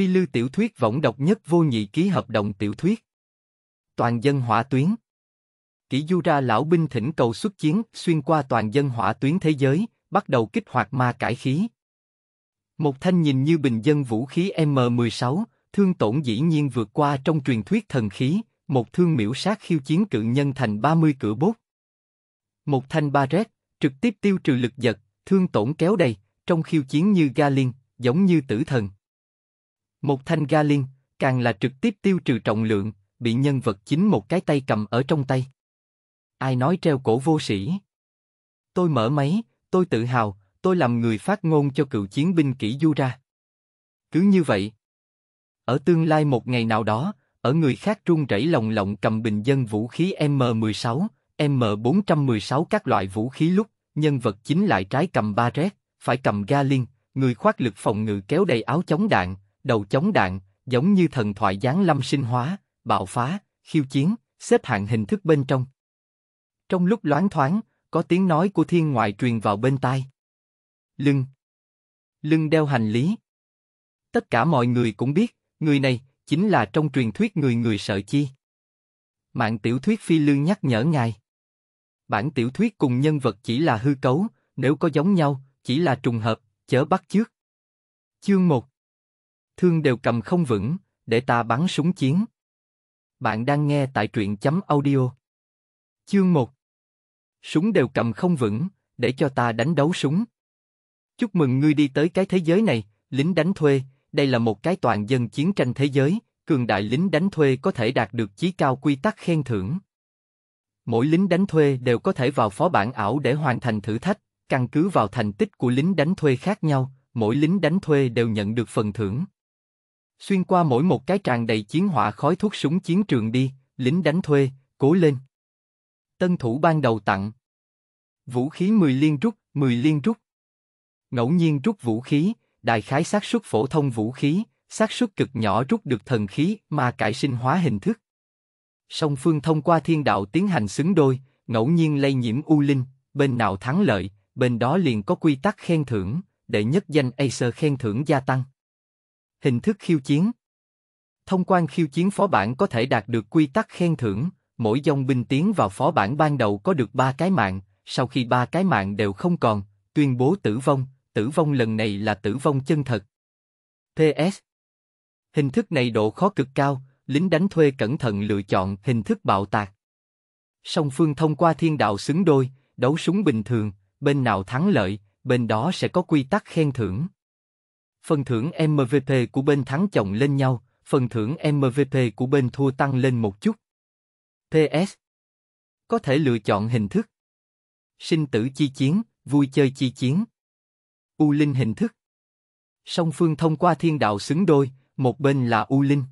Phi Lưu tiểu thuyết võng độc nhất vô nhị ký hợp đồng tiểu thuyết. Toàn dân hỏa tuyến. Kỷ du ra lão binh thỉnh cầu xuất chiến xuyên qua toàn dân hỏa tuyến thế giới, bắt đầu kích hoạt ma cải khí. Một thanh nhìn như bình dân vũ khí M16, thương tổn dĩ nhiên vượt qua trong truyền thuyết thần khí, một thương miễu sát khiêu chiến cự nhân thành 30 cửa bốt. Một thanh ba rét, trực tiếp tiêu trừ lực giật, thương tổn kéo đầy, trong khiêu chiến như ga liên giống như tử thần. Một thanh ga liên càng là trực tiếp tiêu trừ trọng lượng, bị nhân vật chính một cái tay cầm ở trong tay. Ai nói treo cổ vô sĩ? Tôi mở máy, tôi tự hào, tôi làm người phát ngôn cho cựu chiến binh kỹ du ra. Cứ như vậy. Ở tương lai một ngày nào đó, ở người khác run rẩy lòng lộng cầm bình dân vũ khí M16, M416 các loại vũ khí lúc, nhân vật chính lại trái cầm ba rét, phải cầm ga liên, người khoác lực phòng ngự kéo đầy áo chống đạn, đầu chống đạn, giống như thần thoại giáng lâm sinh hóa, bạo phá, khiêu chiến, xếp hạng hình thức bên trong. Trong lúc loáng thoáng, có tiếng nói của thiên ngoại truyền vào bên tai. Lưng. Lưng đeo hành lý. Tất cả mọi người cũng biết, người này chính là trong truyền thuyết người người sợ chi. Mạng tiểu thuyết phi lương nhắc nhở ngài. Bản tiểu thuyết cùng nhân vật chỉ là hư cấu, nếu có giống nhau, chỉ là trùng hợp, chớ bắt chước. Chương 1 thương đều cầm không vững, để ta bắn súng chiến. Bạn đang nghe tại truyện chấm audio. Chương 1 Súng đều cầm không vững, để cho ta đánh đấu súng. Chúc mừng ngươi đi tới cái thế giới này, lính đánh thuê, đây là một cái toàn dân chiến tranh thế giới, cường đại lính đánh thuê có thể đạt được chí cao quy tắc khen thưởng. Mỗi lính đánh thuê đều có thể vào phó bản ảo để hoàn thành thử thách, căn cứ vào thành tích của lính đánh thuê khác nhau, mỗi lính đánh thuê đều nhận được phần thưởng. Xuyên qua mỗi một cái tràn đầy chiến hỏa khói thuốc súng chiến trường đi, lính đánh thuê, cố lên. Tân thủ ban đầu tặng. Vũ khí 10 liên rút, 10 liên rút. Ngẫu nhiên rút vũ khí, đại khái xác suất phổ thông vũ khí, xác suất cực nhỏ rút được thần khí mà cải sinh hóa hình thức. Song phương thông qua thiên đạo tiến hành xứng đôi, ngẫu nhiên lây nhiễm u linh, bên nào thắng lợi, bên đó liền có quy tắc khen thưởng, đệ nhất danh Acer khen thưởng gia tăng. Hình thức khiêu chiến Thông quan khiêu chiến phó bản có thể đạt được quy tắc khen thưởng, mỗi dòng binh tiến vào phó bản ban đầu có được ba cái mạng, sau khi ba cái mạng đều không còn, tuyên bố tử vong, tử vong lần này là tử vong chân thật. PS Hình thức này độ khó cực cao, lính đánh thuê cẩn thận lựa chọn hình thức bạo tạc. Song phương thông qua thiên đạo xứng đôi, đấu súng bình thường, bên nào thắng lợi, bên đó sẽ có quy tắc khen thưởng. Phần thưởng MVP của bên thắng chồng lên nhau, phần thưởng MVP của bên thua tăng lên một chút. TS Có thể lựa chọn hình thức Sinh tử chi chiến, vui chơi chi chiến U Linh hình thức Song phương thông qua thiên đạo xứng đôi, một bên là U Linh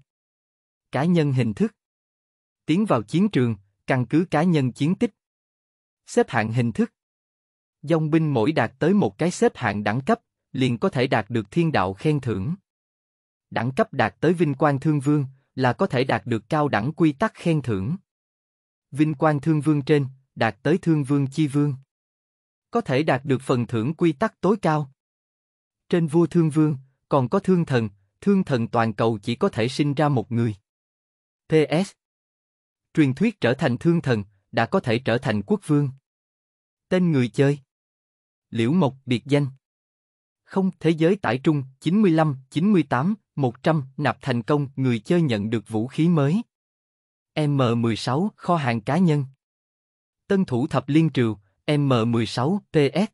Cá nhân hình thức Tiến vào chiến trường, căn cứ cá nhân chiến tích Xếp hạng hình thức Dòng binh mỗi đạt tới một cái xếp hạng đẳng cấp, liền có thể đạt được thiên đạo khen thưởng. Đẳng cấp đạt tới vinh quang thương vương là có thể đạt được cao đẳng quy tắc khen thưởng. Vinh quang thương vương trên, đạt tới thương vương chi vương. Có thể đạt được phần thưởng quy tắc tối cao. Trên vua thương vương, còn có thương thần, thương thần toàn cầu chỉ có thể sinh ra một người. PS Truyền thuyết trở thành thương thần, đã có thể trở thành quốc vương. Tên người chơi Liễu Mộc biệt danh không, thế giới tải trung, 95, 98, 100, nạp thành công, người chơi nhận được vũ khí mới. M16, kho hàng cá nhân. Tân thủ thập liên triều, M16, PS.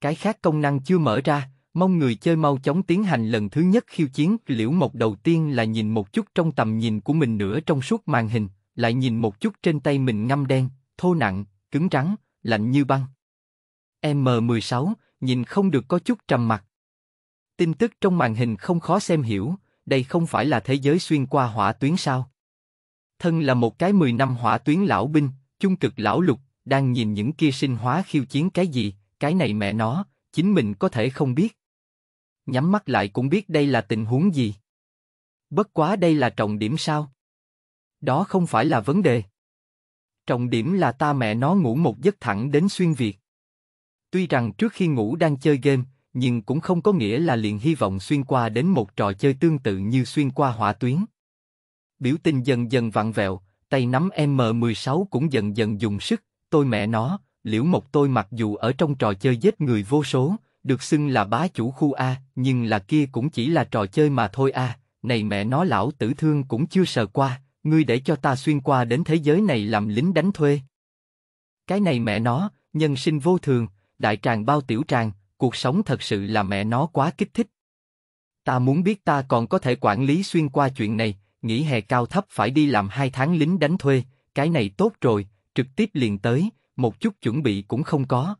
Cái khác công năng chưa mở ra, mong người chơi mau chóng tiến hành lần thứ nhất khiêu chiến. Liễu Mộc đầu tiên là nhìn một chút trong tầm nhìn của mình nữa trong suốt màn hình, lại nhìn một chút trên tay mình ngâm đen, thô nặng, cứng rắn, lạnh như băng. M16, nhìn không được có chút trầm mặt. Tin tức trong màn hình không khó xem hiểu, đây không phải là thế giới xuyên qua hỏa tuyến sao? Thân là một cái 10 năm hỏa tuyến lão binh, chung cực lão lục, đang nhìn những kia sinh hóa khiêu chiến cái gì, cái này mẹ nó, chính mình có thể không biết. Nhắm mắt lại cũng biết đây là tình huống gì. Bất quá đây là trọng điểm sao? Đó không phải là vấn đề. Trọng điểm là ta mẹ nó ngủ một giấc thẳng đến xuyên Việt. Tuy rằng trước khi ngủ đang chơi game, nhưng cũng không có nghĩa là liền hy vọng xuyên qua đến một trò chơi tương tự như xuyên qua hỏa tuyến. Biểu tình dần dần vặn vẹo, tay nắm M16 cũng dần dần dùng sức, tôi mẹ nó, liễu một tôi mặc dù ở trong trò chơi giết người vô số, được xưng là bá chủ khu A, nhưng là kia cũng chỉ là trò chơi mà thôi a. Này mẹ nó lão tử thương cũng chưa sờ qua, ngươi để cho ta xuyên qua đến thế giới này làm lính đánh thuê. Cái này mẹ nó, nhân sinh vô thường, đại tràng bao tiểu tràng, cuộc sống thật sự là mẹ nó quá kích thích. Ta muốn biết ta còn có thể quản lý xuyên qua chuyện này, nghỉ hè cao thấp phải đi làm hai tháng lính đánh thuê, cái này tốt rồi, trực tiếp liền tới, một chút chuẩn bị cũng không có.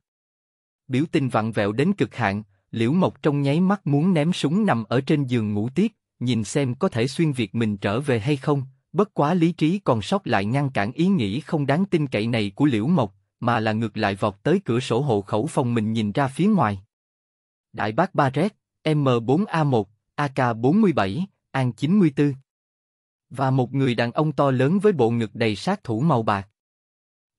Biểu tình vặn vẹo đến cực hạn, liễu mộc trong nháy mắt muốn ném súng nằm ở trên giường ngủ tiếp, nhìn xem có thể xuyên việc mình trở về hay không, bất quá lý trí còn sót lại ngăn cản ý nghĩ không đáng tin cậy này của liễu mộc, mà là ngược lại vọt tới cửa sổ hộ khẩu phòng mình nhìn ra phía ngoài. Đại bác Barret, M4A1, AK47, An 94. Và một người đàn ông to lớn với bộ ngực đầy sát thủ màu bạc.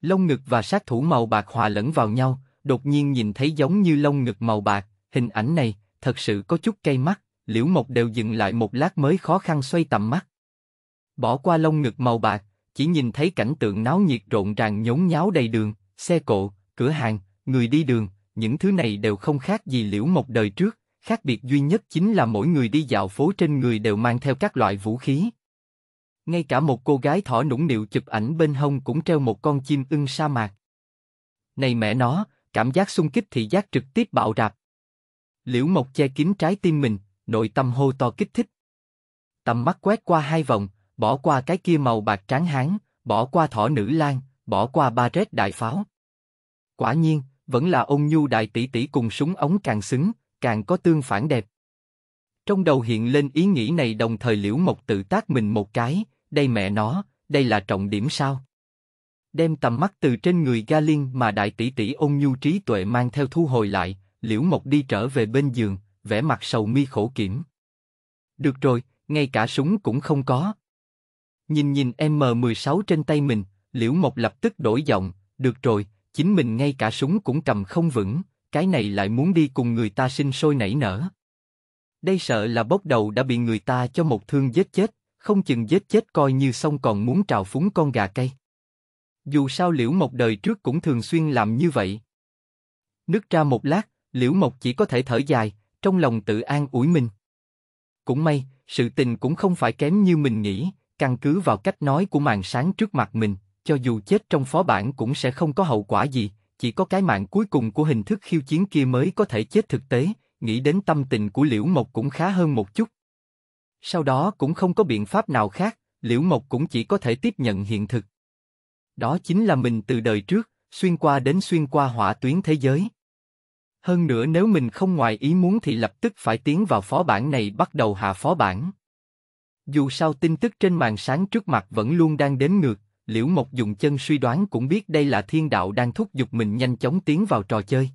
Lông ngực và sát thủ màu bạc hòa lẫn vào nhau, đột nhiên nhìn thấy giống như lông ngực màu bạc, hình ảnh này, thật sự có chút cay mắt, liễu mộc đều dừng lại một lát mới khó khăn xoay tầm mắt. Bỏ qua lông ngực màu bạc, chỉ nhìn thấy cảnh tượng náo nhiệt rộn ràng nhốn nháo đầy đường, xe cộ, cửa hàng, người đi đường, những thứ này đều không khác gì liễu một đời trước, khác biệt duy nhất chính là mỗi người đi dạo phố trên người đều mang theo các loại vũ khí. Ngay cả một cô gái thỏ nũng nịu chụp ảnh bên hông cũng treo một con chim ưng sa mạc. Này mẹ nó, cảm giác xung kích thị giác trực tiếp bạo rạp. Liễu Mộc che kín trái tim mình, nội tâm hô to kích thích. Tầm mắt quét qua hai vòng, bỏ qua cái kia màu bạc tráng hán, bỏ qua thỏ nữ lang, bỏ qua ba rết đại pháo. Quả nhiên, vẫn là ông nhu đại tỷ tỷ cùng súng ống càng xứng, càng có tương phản đẹp. Trong đầu hiện lên ý nghĩ này đồng thời liễu mộc tự tác mình một cái, đây mẹ nó, đây là trọng điểm sao? Đem tầm mắt từ trên người ga liên mà đại tỷ tỷ ông nhu trí tuệ mang theo thu hồi lại, liễu mộc đi trở về bên giường, vẻ mặt sầu mi khổ kiểm. Được rồi, ngay cả súng cũng không có. Nhìn nhìn M16 trên tay mình, Liễu Mộc lập tức đổi giọng, được rồi, chính mình ngay cả súng cũng cầm không vững, cái này lại muốn đi cùng người ta sinh sôi nảy nở. Đây sợ là bốc đầu đã bị người ta cho một thương giết chết, không chừng giết chết coi như xong còn muốn trào phúng con gà cây. Dù sao Liễu Mộc đời trước cũng thường xuyên làm như vậy. Nước ra một lát, Liễu Mộc chỉ có thể thở dài, trong lòng tự an ủi mình. Cũng may, sự tình cũng không phải kém như mình nghĩ, căn cứ vào cách nói của màn sáng trước mặt mình, cho dù chết trong phó bản cũng sẽ không có hậu quả gì, chỉ có cái mạng cuối cùng của hình thức khiêu chiến kia mới có thể chết thực tế, nghĩ đến tâm tình của Liễu Mộc cũng khá hơn một chút. Sau đó cũng không có biện pháp nào khác, Liễu Mộc cũng chỉ có thể tiếp nhận hiện thực. Đó chính là mình từ đời trước, xuyên qua đến xuyên qua hỏa tuyến thế giới. Hơn nữa nếu mình không ngoài ý muốn thì lập tức phải tiến vào phó bản này bắt đầu hạ phó bản. Dù sao tin tức trên màn sáng trước mặt vẫn luôn đang đến ngược, Liễu Mộc dùng chân suy đoán cũng biết đây là thiên đạo đang thúc giục mình nhanh chóng tiến vào trò chơi.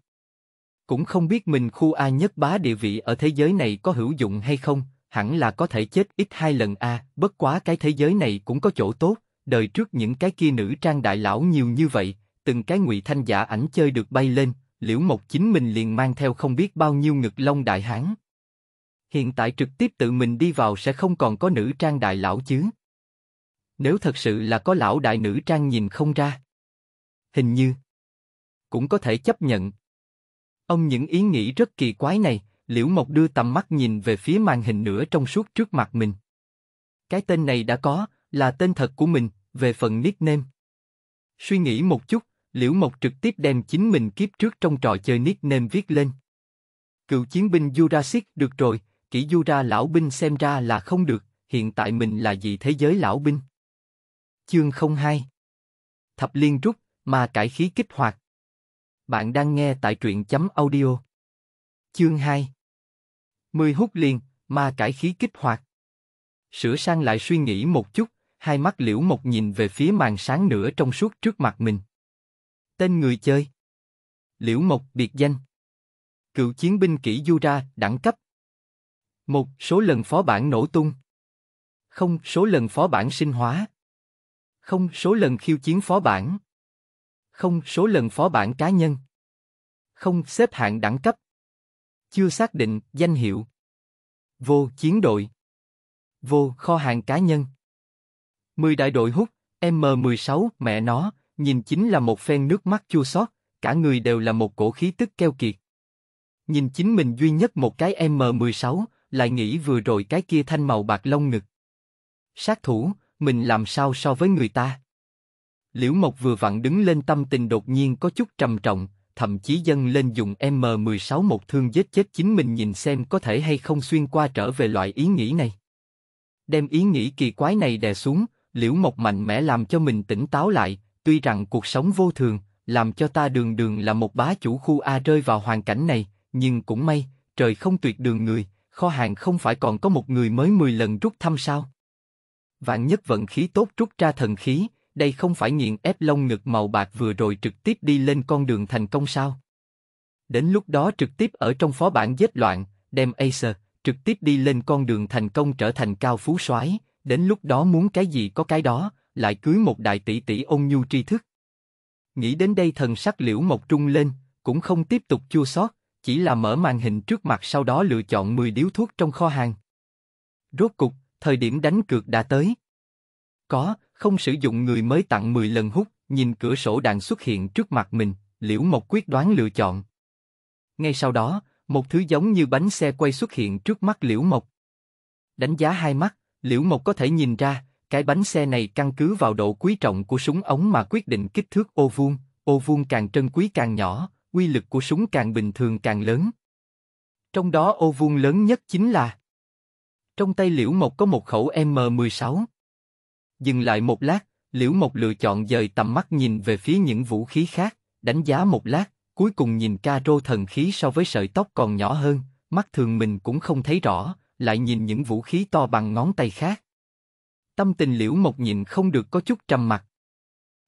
Cũng không biết mình khu A nhất bá địa vị ở thế giới này có hữu dụng hay không, hẳn là có thể chết ít hai lần A, bất quá cái thế giới này cũng có chỗ tốt, đời trước những cái kia nữ trang đại lão nhiều như vậy, từng cái ngụy thanh giả ảnh chơi được bay lên, liễu mộc chính mình liền mang theo không biết bao nhiêu ngực long đại hán. Hiện tại trực tiếp tự mình đi vào sẽ không còn có nữ trang đại lão chứ. Nếu thật sự là có lão đại nữ trang nhìn không ra. Hình như. Cũng có thể chấp nhận. Ông những ý nghĩ rất kỳ quái này, Liễu Mộc đưa tầm mắt nhìn về phía màn hình nữa trong suốt trước mặt mình. Cái tên này đã có, là tên thật của mình, về phần nickname. Suy nghĩ một chút, Liễu Mộc trực tiếp đem chính mình kiếp trước trong trò chơi nickname viết lên. Cựu chiến binh Jurassic được rồi, kỹ Jura lão binh xem ra là không được, hiện tại mình là gì thế giới lão binh chương 02 Thập liên rút, mà cải khí kích hoạt Bạn đang nghe tại truyện chấm audio Chương 2 Mười hút liền, mà cải khí kích hoạt Sửa sang lại suy nghĩ một chút, hai mắt liễu một nhìn về phía màn sáng nửa trong suốt trước mặt mình. Tên người chơi Liễu Mộc biệt danh Cựu chiến binh kỹ du ra đẳng cấp một Số lần phó bản nổ tung không Số lần phó bản sinh hóa không số lần khiêu chiến phó bản. Không số lần phó bản cá nhân. Không xếp hạng đẳng cấp. Chưa xác định danh hiệu. Vô chiến đội. Vô kho hàng cá nhân. mười đại đội hút, M16, mẹ nó, nhìn chính là một phen nước mắt chua xót, cả người đều là một cổ khí tức keo kiệt. Nhìn chính mình duy nhất một cái M16, lại nghĩ vừa rồi cái kia thanh màu bạc lông ngực. Sát thủ, mình làm sao so với người ta? Liễu Mộc vừa vặn đứng lên tâm tình đột nhiên có chút trầm trọng, thậm chí dâng lên dùng M16 một thương giết chết chính mình nhìn xem có thể hay không xuyên qua trở về loại ý nghĩ này. Đem ý nghĩ kỳ quái này đè xuống, Liễu Mộc mạnh mẽ làm cho mình tỉnh táo lại, tuy rằng cuộc sống vô thường, làm cho ta đường đường là một bá chủ khu A rơi vào hoàn cảnh này, nhưng cũng may, trời không tuyệt đường người, kho hàng không phải còn có một người mới 10 lần rút thăm sao vạn nhất vận khí tốt rút ra thần khí, đây không phải nghiện ép lông ngực màu bạc vừa rồi trực tiếp đi lên con đường thành công sao? Đến lúc đó trực tiếp ở trong phó bản giết loạn, đem Acer, trực tiếp đi lên con đường thành công trở thành cao phú soái, đến lúc đó muốn cái gì có cái đó, lại cưới một đại tỷ tỷ ôn nhu tri thức. Nghĩ đến đây thần sắc liễu mộc trung lên, cũng không tiếp tục chua xót, chỉ là mở màn hình trước mặt sau đó lựa chọn 10 điếu thuốc trong kho hàng. Rốt cục, thời điểm đánh cược đã tới. Có, không sử dụng người mới tặng 10 lần hút, nhìn cửa sổ đạn xuất hiện trước mặt mình, liễu một quyết đoán lựa chọn. Ngay sau đó, một thứ giống như bánh xe quay xuất hiện trước mắt liễu mộc. Đánh giá hai mắt, liễu mộc có thể nhìn ra, cái bánh xe này căn cứ vào độ quý trọng của súng ống mà quyết định kích thước ô vuông, ô vuông càng trân quý càng nhỏ, quy lực của súng càng bình thường càng lớn. Trong đó ô vuông lớn nhất chính là trong tay Liễu Mộc có một khẩu M16. Dừng lại một lát, Liễu Mộc lựa chọn dời tầm mắt nhìn về phía những vũ khí khác, đánh giá một lát, cuối cùng nhìn ca rô thần khí so với sợi tóc còn nhỏ hơn, mắt thường mình cũng không thấy rõ, lại nhìn những vũ khí to bằng ngón tay khác. Tâm tình Liễu Mộc nhìn không được có chút trầm mặt.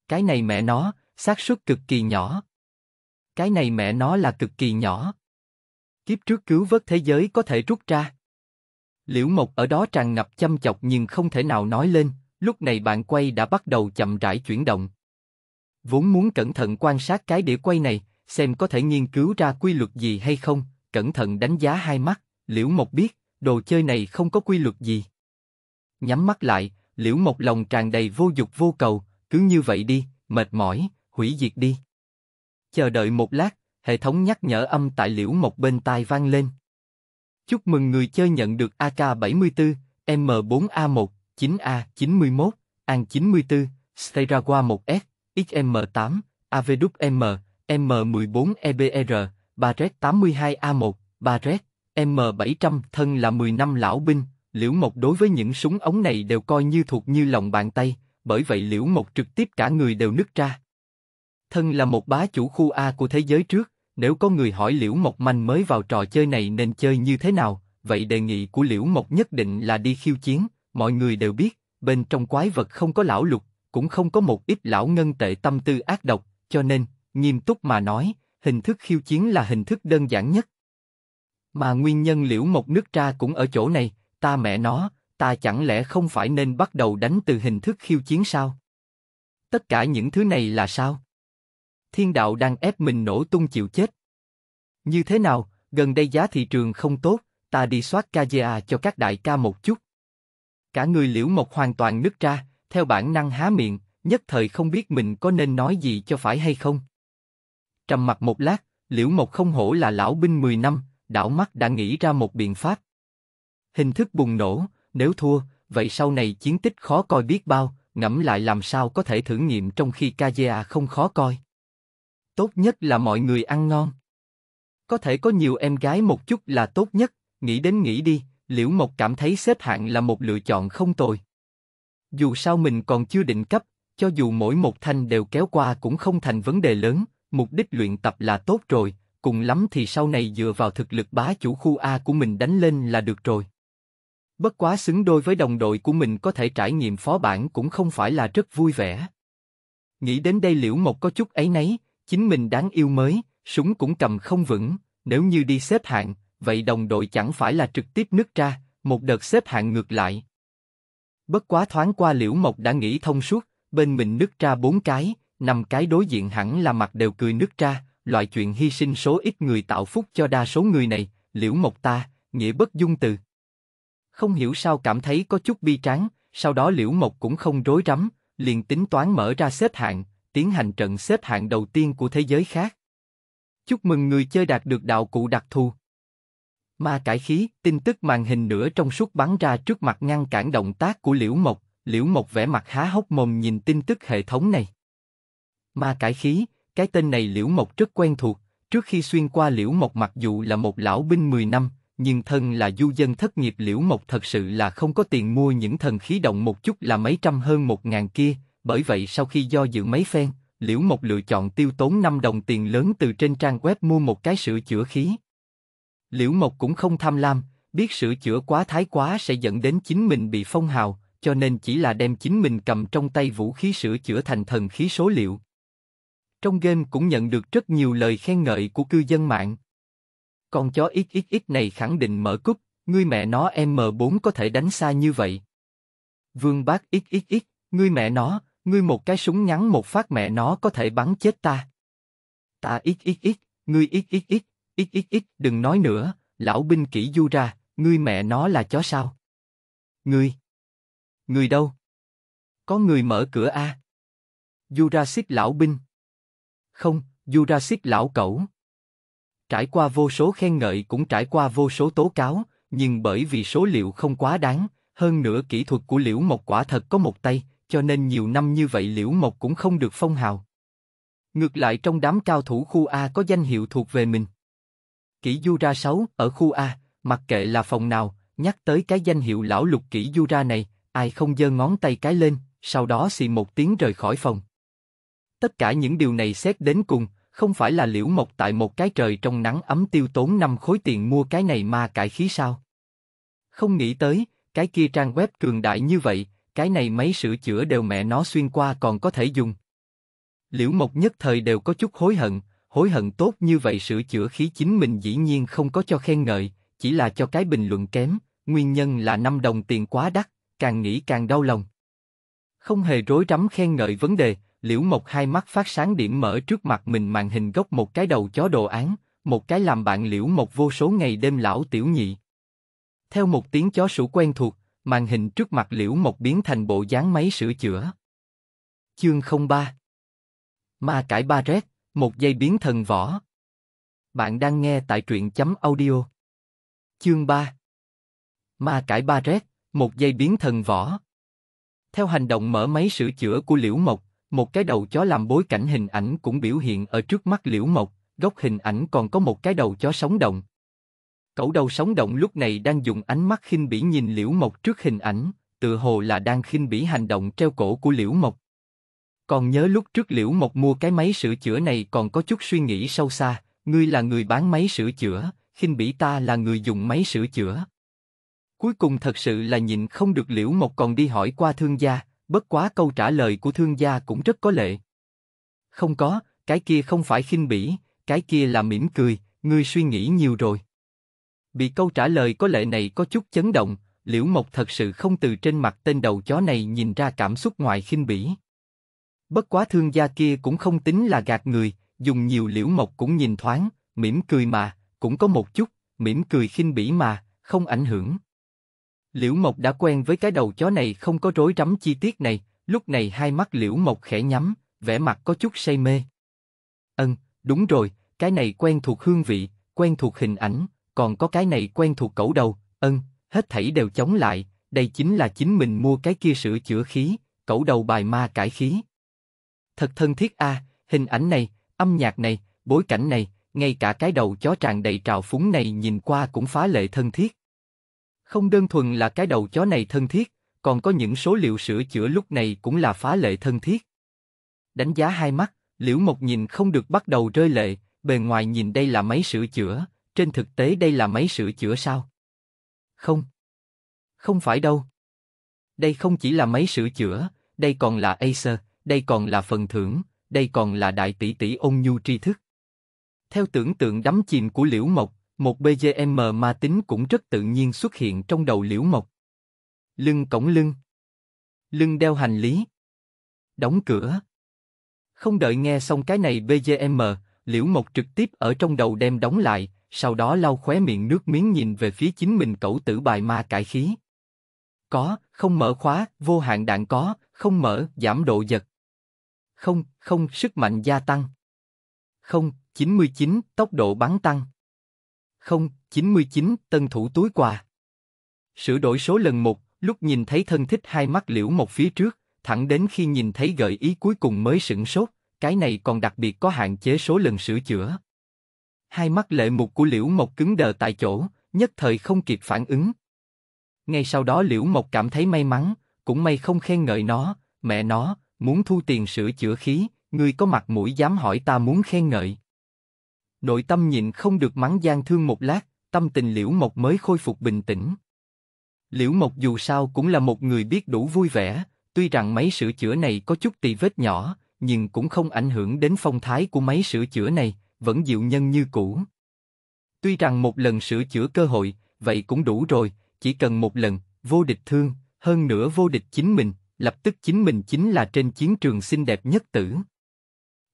Cái này mẹ nó, xác suất cực kỳ nhỏ. Cái này mẹ nó là cực kỳ nhỏ. Kiếp trước cứu vớt thế giới có thể rút ra. Liễu Mộc ở đó tràn ngập chăm chọc nhưng không thể nào nói lên, lúc này bạn quay đã bắt đầu chậm rãi chuyển động. Vốn muốn cẩn thận quan sát cái đĩa quay này, xem có thể nghiên cứu ra quy luật gì hay không, cẩn thận đánh giá hai mắt, Liễu Mộc biết, đồ chơi này không có quy luật gì. Nhắm mắt lại, Liễu Mộc lòng tràn đầy vô dục vô cầu, cứ như vậy đi, mệt mỏi, hủy diệt đi. Chờ đợi một lát, hệ thống nhắc nhở âm tại Liễu Mộc bên tai vang lên. Chúc mừng người chơi nhận được AK-74, M4A1, 9A91, AN94, Steirawa 1S, XM8, AVWM, M14EBR, Barret 82A1, Barret, M700 thân là 10 năm lão binh, Liễu Mộc đối với những súng ống này đều coi như thuộc như lòng bàn tay, bởi vậy Liễu Mộc trực tiếp cả người đều nứt ra. Thân là một bá chủ khu A của thế giới trước, nếu có người hỏi Liễu Mộc Manh mới vào trò chơi này nên chơi như thế nào, vậy đề nghị của Liễu Mộc nhất định là đi khiêu chiến, mọi người đều biết, bên trong quái vật không có lão lục, cũng không có một ít lão ngân tệ tâm tư ác độc, cho nên, nghiêm túc mà nói, hình thức khiêu chiến là hình thức đơn giản nhất. Mà nguyên nhân Liễu Mộc nước ra cũng ở chỗ này, ta mẹ nó, ta chẳng lẽ không phải nên bắt đầu đánh từ hình thức khiêu chiến sao? Tất cả những thứ này là sao? thiên đạo đang ép mình nổ tung chịu chết. Như thế nào, gần đây giá thị trường không tốt, ta đi soát KGA cho các đại ca một chút. Cả người liễu mộc hoàn toàn nứt ra, theo bản năng há miệng, nhất thời không biết mình có nên nói gì cho phải hay không. Trầm mặt một lát, liễu mộc không hổ là lão binh 10 năm, đảo mắt đã nghĩ ra một biện pháp. Hình thức bùng nổ, nếu thua, vậy sau này chiến tích khó coi biết bao, ngẫm lại làm sao có thể thử nghiệm trong khi KGA không khó coi tốt nhất là mọi người ăn ngon. Có thể có nhiều em gái một chút là tốt nhất, nghĩ đến nghĩ đi, Liễu Mộc cảm thấy xếp hạng là một lựa chọn không tồi. Dù sao mình còn chưa định cấp, cho dù mỗi một thanh đều kéo qua cũng không thành vấn đề lớn, mục đích luyện tập là tốt rồi, cùng lắm thì sau này dựa vào thực lực bá chủ khu A của mình đánh lên là được rồi. Bất quá xứng đôi với đồng đội của mình có thể trải nghiệm phó bản cũng không phải là rất vui vẻ. Nghĩ đến đây liễu Mộc có chút ấy nấy, chính mình đáng yêu mới, súng cũng cầm không vững, nếu như đi xếp hạng, vậy đồng đội chẳng phải là trực tiếp nứt ra, một đợt xếp hạng ngược lại. Bất quá thoáng qua Liễu Mộc đã nghĩ thông suốt, bên mình nứt ra bốn cái, năm cái đối diện hẳn là mặt đều cười nứt ra, loại chuyện hy sinh số ít người tạo phúc cho đa số người này, Liễu Mộc ta, nghĩa bất dung từ. Không hiểu sao cảm thấy có chút bi tráng, sau đó Liễu Mộc cũng không rối rắm, liền tính toán mở ra xếp hạng, tiến hành trận xếp hạng đầu tiên của thế giới khác. Chúc mừng người chơi đạt được đạo cụ đặc thù. Ma cải khí, tin tức màn hình nửa trong suốt bắn ra trước mặt ngăn cản động tác của Liễu Mộc, Liễu Mộc vẻ mặt há hốc mồm nhìn tin tức hệ thống này. Ma cải khí, cái tên này Liễu Mộc rất quen thuộc, trước khi xuyên qua Liễu Mộc mặc dù là một lão binh 10 năm, nhưng thân là du dân thất nghiệp Liễu Mộc thật sự là không có tiền mua những thần khí động một chút là mấy trăm hơn một ngàn kia, bởi vậy sau khi do dự mấy phen, Liễu Mộc lựa chọn tiêu tốn 5 đồng tiền lớn từ trên trang web mua một cái sửa chữa khí. Liễu Mộc cũng không tham lam, biết sửa chữa quá thái quá sẽ dẫn đến chính mình bị phong hào, cho nên chỉ là đem chính mình cầm trong tay vũ khí sửa chữa thành thần khí số liệu. Trong game cũng nhận được rất nhiều lời khen ngợi của cư dân mạng. Con chó XXX này khẳng định mở cúp, ngươi mẹ nó M4 có thể đánh xa như vậy. Vương bác XXX, ngươi mẹ nó, ngươi một cái súng ngắn một phát mẹ nó có thể bắn chết ta. Ta ít ít ít, ngươi ít ít ít, ít ít ít, đừng nói nữa, lão binh kỹ du ra, ngươi mẹ nó là chó sao? Ngươi? Ngươi đâu? Có người mở cửa a. Du ra xích lão binh. Không, du ra xích lão cẩu. Trải qua vô số khen ngợi cũng trải qua vô số tố cáo, nhưng bởi vì số liệu không quá đáng, hơn nữa kỹ thuật của Liễu Mộc quả thật có một tay, cho nên nhiều năm như vậy Liễu Mộc cũng không được phong hào. Ngược lại trong đám cao thủ khu A có danh hiệu thuộc về mình. Kỷ Du Ra 6 ở khu A, mặc kệ là phòng nào, nhắc tới cái danh hiệu lão lục Kỷ Du Ra này, ai không giơ ngón tay cái lên, sau đó xì một tiếng rời khỏi phòng. Tất cả những điều này xét đến cùng, không phải là Liễu Mộc tại một cái trời trong nắng ấm tiêu tốn năm khối tiền mua cái này mà cải khí sao? Không nghĩ tới, cái kia trang web cường đại như vậy, cái này máy sửa chữa đều mẹ nó xuyên qua còn có thể dùng. Liễu Mộc nhất thời đều có chút hối hận, hối hận tốt như vậy sửa chữa khí chính mình dĩ nhiên không có cho khen ngợi, chỉ là cho cái bình luận kém, nguyên nhân là năm đồng tiền quá đắt, càng nghĩ càng đau lòng. Không hề rối rắm khen ngợi vấn đề, Liễu Mộc hai mắt phát sáng điểm mở trước mặt mình màn hình gốc một cái đầu chó đồ án, một cái làm bạn Liễu Mộc vô số ngày đêm lão tiểu nhị. Theo một tiếng chó sủa quen thuộc, màn hình trước mặt liễu mộc biến thành bộ dáng máy sửa chữa. Chương 03 Ma cải ba rét, một giây biến thần võ. Bạn đang nghe tại truyện chấm audio. Chương 3 Ma cải ba rét, một giây biến thần võ. Theo hành động mở máy sửa chữa của Liễu Mộc, một cái đầu chó làm bối cảnh hình ảnh cũng biểu hiện ở trước mắt Liễu Mộc, góc hình ảnh còn có một cái đầu chó sống động cậu đầu sống động lúc này đang dùng ánh mắt khinh bỉ nhìn Liễu Mộc trước hình ảnh, tựa hồ là đang khinh bỉ hành động treo cổ của Liễu Mộc. Còn nhớ lúc trước Liễu Mộc mua cái máy sửa chữa này còn có chút suy nghĩ sâu xa, ngươi là người bán máy sửa chữa, khinh bỉ ta là người dùng máy sửa chữa. Cuối cùng thật sự là nhìn không được Liễu Mộc còn đi hỏi qua thương gia, bất quá câu trả lời của thương gia cũng rất có lệ. Không có, cái kia không phải khinh bỉ, cái kia là mỉm cười, ngươi suy nghĩ nhiều rồi. Bị câu trả lời có lệ này có chút chấn động, Liễu Mộc thật sự không từ trên mặt tên đầu chó này nhìn ra cảm xúc ngoài khinh bỉ. Bất quá thương gia kia cũng không tính là gạt người, dùng nhiều Liễu Mộc cũng nhìn thoáng, mỉm cười mà, cũng có một chút, mỉm cười khinh bỉ mà, không ảnh hưởng. Liễu Mộc đã quen với cái đầu chó này không có rối rắm chi tiết này, lúc này hai mắt Liễu Mộc khẽ nhắm, vẻ mặt có chút say mê. Ân, đúng rồi, cái này quen thuộc hương vị, quen thuộc hình ảnh, còn có cái này quen thuộc cẩu đầu, ân, hết thảy đều chống lại, đây chính là chính mình mua cái kia sửa chữa khí, cẩu đầu bài ma cải khí. Thật thân thiết a, hình ảnh này, âm nhạc này, bối cảnh này, ngay cả cái đầu chó tràn đầy trào phúng này nhìn qua cũng phá lệ thân thiết. Không đơn thuần là cái đầu chó này thân thiết, còn có những số liệu sửa chữa lúc này cũng là phá lệ thân thiết. Đánh giá hai mắt, Liễu Mộc nhìn không được bắt đầu rơi lệ, bề ngoài nhìn đây là máy sửa chữa, trên thực tế đây là máy sửa chữa sao? Không. Không phải đâu. Đây không chỉ là máy sửa chữa, đây còn là Acer, đây còn là phần thưởng, đây còn là đại tỷ tỷ ôn nhu tri thức. Theo tưởng tượng đắm chìm của Liễu Mộc, một BGM ma tính cũng rất tự nhiên xuất hiện trong đầu Liễu Mộc. Lưng cổng lưng. Lưng đeo hành lý. Đóng cửa. Không đợi nghe xong cái này BGM, Liễu Mộc trực tiếp ở trong đầu đem đóng lại, sau đó lau khóe miệng nước miếng nhìn về phía chính mình cẩu tử bài ma cải khí. Có, không mở khóa, vô hạn đạn có, không mở, giảm độ giật. Không, không, sức mạnh gia tăng. Không, 99, tốc độ bắn tăng. Không, 99, tân thủ túi quà. Sửa đổi số lần một, lúc nhìn thấy thân thích hai mắt liễu một phía trước, thẳng đến khi nhìn thấy gợi ý cuối cùng mới sửng sốt, cái này còn đặc biệt có hạn chế số lần sửa chữa. Hai mắt lệ mục của Liễu Mộc cứng đờ tại chỗ, nhất thời không kịp phản ứng. Ngay sau đó Liễu Mộc cảm thấy may mắn, cũng may không khen ngợi nó, mẹ nó, muốn thu tiền sửa chữa khí, người có mặt mũi dám hỏi ta muốn khen ngợi. Nội tâm nhịn không được mắng gian thương một lát, tâm tình Liễu Mộc mới khôi phục bình tĩnh. Liễu Mộc dù sao cũng là một người biết đủ vui vẻ, tuy rằng máy sửa chữa này có chút tì vết nhỏ, nhưng cũng không ảnh hưởng đến phong thái của máy sửa chữa này, vẫn dịu nhân như cũ. Tuy rằng một lần sửa chữa cơ hội, vậy cũng đủ rồi, chỉ cần một lần, vô địch thương, hơn nữa vô địch chính mình, lập tức chính mình chính là trên chiến trường xinh đẹp nhất tử.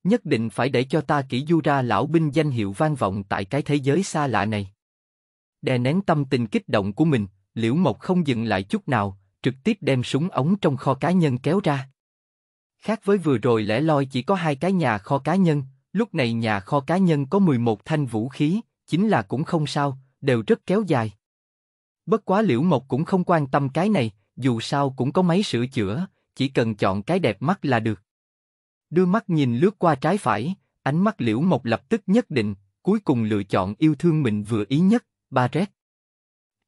Nhất định phải để cho ta kỹ du ra lão binh danh hiệu vang vọng tại cái thế giới xa lạ này. Đè nén tâm tình kích động của mình, liễu mộc không dừng lại chút nào, trực tiếp đem súng ống trong kho cá nhân kéo ra. Khác với vừa rồi lẻ loi chỉ có hai cái nhà kho cá nhân, Lúc này nhà kho cá nhân có 11 thanh vũ khí, chính là cũng không sao, đều rất kéo dài. Bất quá Liễu Mộc cũng không quan tâm cái này, dù sao cũng có máy sửa chữa, chỉ cần chọn cái đẹp mắt là được. Đưa mắt nhìn lướt qua trái phải, ánh mắt Liễu Mộc lập tức nhất định, cuối cùng lựa chọn yêu thương mình vừa ý nhất, ba rét.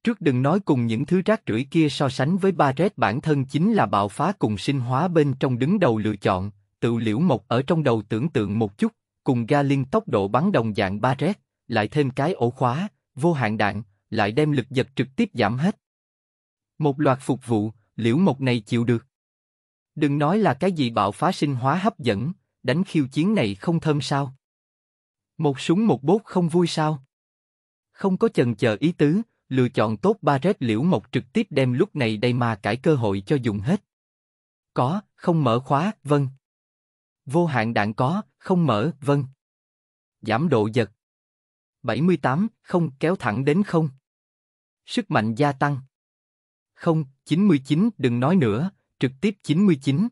Trước đừng nói cùng những thứ rác rưởi kia so sánh với ba rét bản thân chính là bạo phá cùng sinh hóa bên trong đứng đầu lựa chọn, tự Liễu Mộc ở trong đầu tưởng tượng một chút, cùng ga liên tốc độ bắn đồng dạng ba rét, lại thêm cái ổ khóa, vô hạn đạn, lại đem lực giật trực tiếp giảm hết. Một loạt phục vụ, liễu mộc này chịu được. Đừng nói là cái gì bạo phá sinh hóa hấp dẫn, đánh khiêu chiến này không thơm sao. Một súng một bốt không vui sao. Không có chần chờ ý tứ, lựa chọn tốt ba rét liễu mộc trực tiếp đem lúc này đây mà cải cơ hội cho dùng hết. Có, không mở khóa, vâng. Vô hạn đạn có, không mở, vâng. Giảm độ giật. 78, không, kéo thẳng đến không. Sức mạnh gia tăng. Không, 99, đừng nói nữa, trực tiếp 99.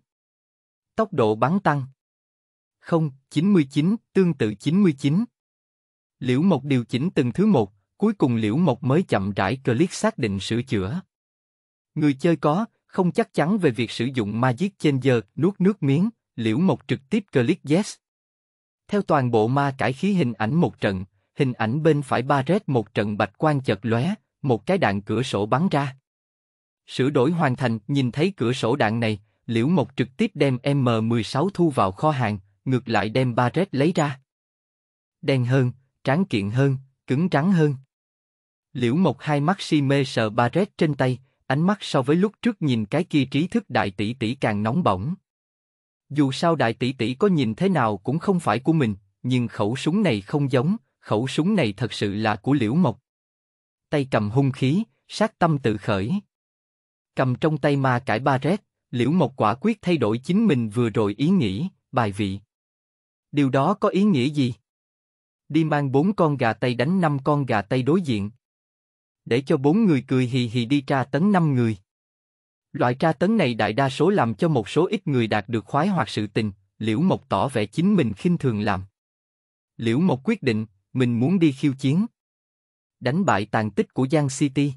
Tốc độ bắn tăng. Không, 99, tương tự 99. Liễu Mộc điều chỉnh từng thứ một, cuối cùng Liễu Mộc mới chậm rãi click xác định sửa chữa. Người chơi có, không chắc chắn về việc sử dụng Magic Changer, nuốt nước miếng, Liễu Mộc trực tiếp click Yes. Theo toàn bộ ma cải khí hình ảnh một trận, hình ảnh bên phải ba rết một trận bạch quan chợt lóe, một cái đạn cửa sổ bắn ra. Sửa đổi hoàn thành, nhìn thấy cửa sổ đạn này, Liễu Mộc trực tiếp đem M16 thu vào kho hàng, ngược lại đem ba rết lấy ra. Đen hơn, tráng kiện hơn, cứng trắng hơn. Liễu Mộc hai mắt si mê sờ ba rết trên tay, ánh mắt so với lúc trước nhìn cái kia trí thức đại tỷ tỷ càng nóng bỏng. Dù sao đại tỷ tỷ có nhìn thế nào cũng không phải của mình, nhưng khẩu súng này không giống, khẩu súng này thật sự là của Liễu Mộc. Tay cầm hung khí, sát tâm tự khởi. Cầm trong tay ma cải ba rét, Liễu Mộc quả quyết thay đổi chính mình vừa rồi ý nghĩ, bài vị. Điều đó có ý nghĩa gì? Đi mang bốn con gà tây đánh năm con gà tây đối diện. Để cho bốn người cười hì hì đi tra tấn năm người. Loại tra tấn này đại đa số làm cho một số ít người đạt được khoái hoặc sự tình, Liễu Mộc tỏ vẻ chính mình khinh thường làm. Liễu Mộc quyết định, mình muốn đi khiêu chiến. Đánh bại tàn tích của Giang City.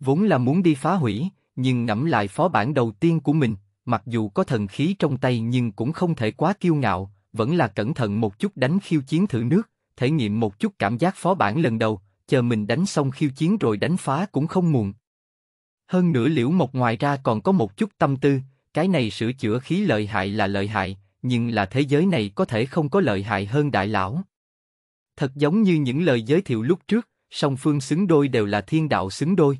Vốn là muốn đi phá hủy, nhưng ngẫm lại phó bản đầu tiên của mình, mặc dù có thần khí trong tay nhưng cũng không thể quá kiêu ngạo, vẫn là cẩn thận một chút đánh khiêu chiến thử nước, thể nghiệm một chút cảm giác phó bản lần đầu, chờ mình đánh xong khiêu chiến rồi đánh phá cũng không muộn. Hơn nữa liễu mộc ngoài ra còn có một chút tâm tư, cái này sửa chữa khí lợi hại là lợi hại, nhưng là thế giới này có thể không có lợi hại hơn đại lão. Thật giống như những lời giới thiệu lúc trước, song phương xứng đôi đều là thiên đạo xứng đôi.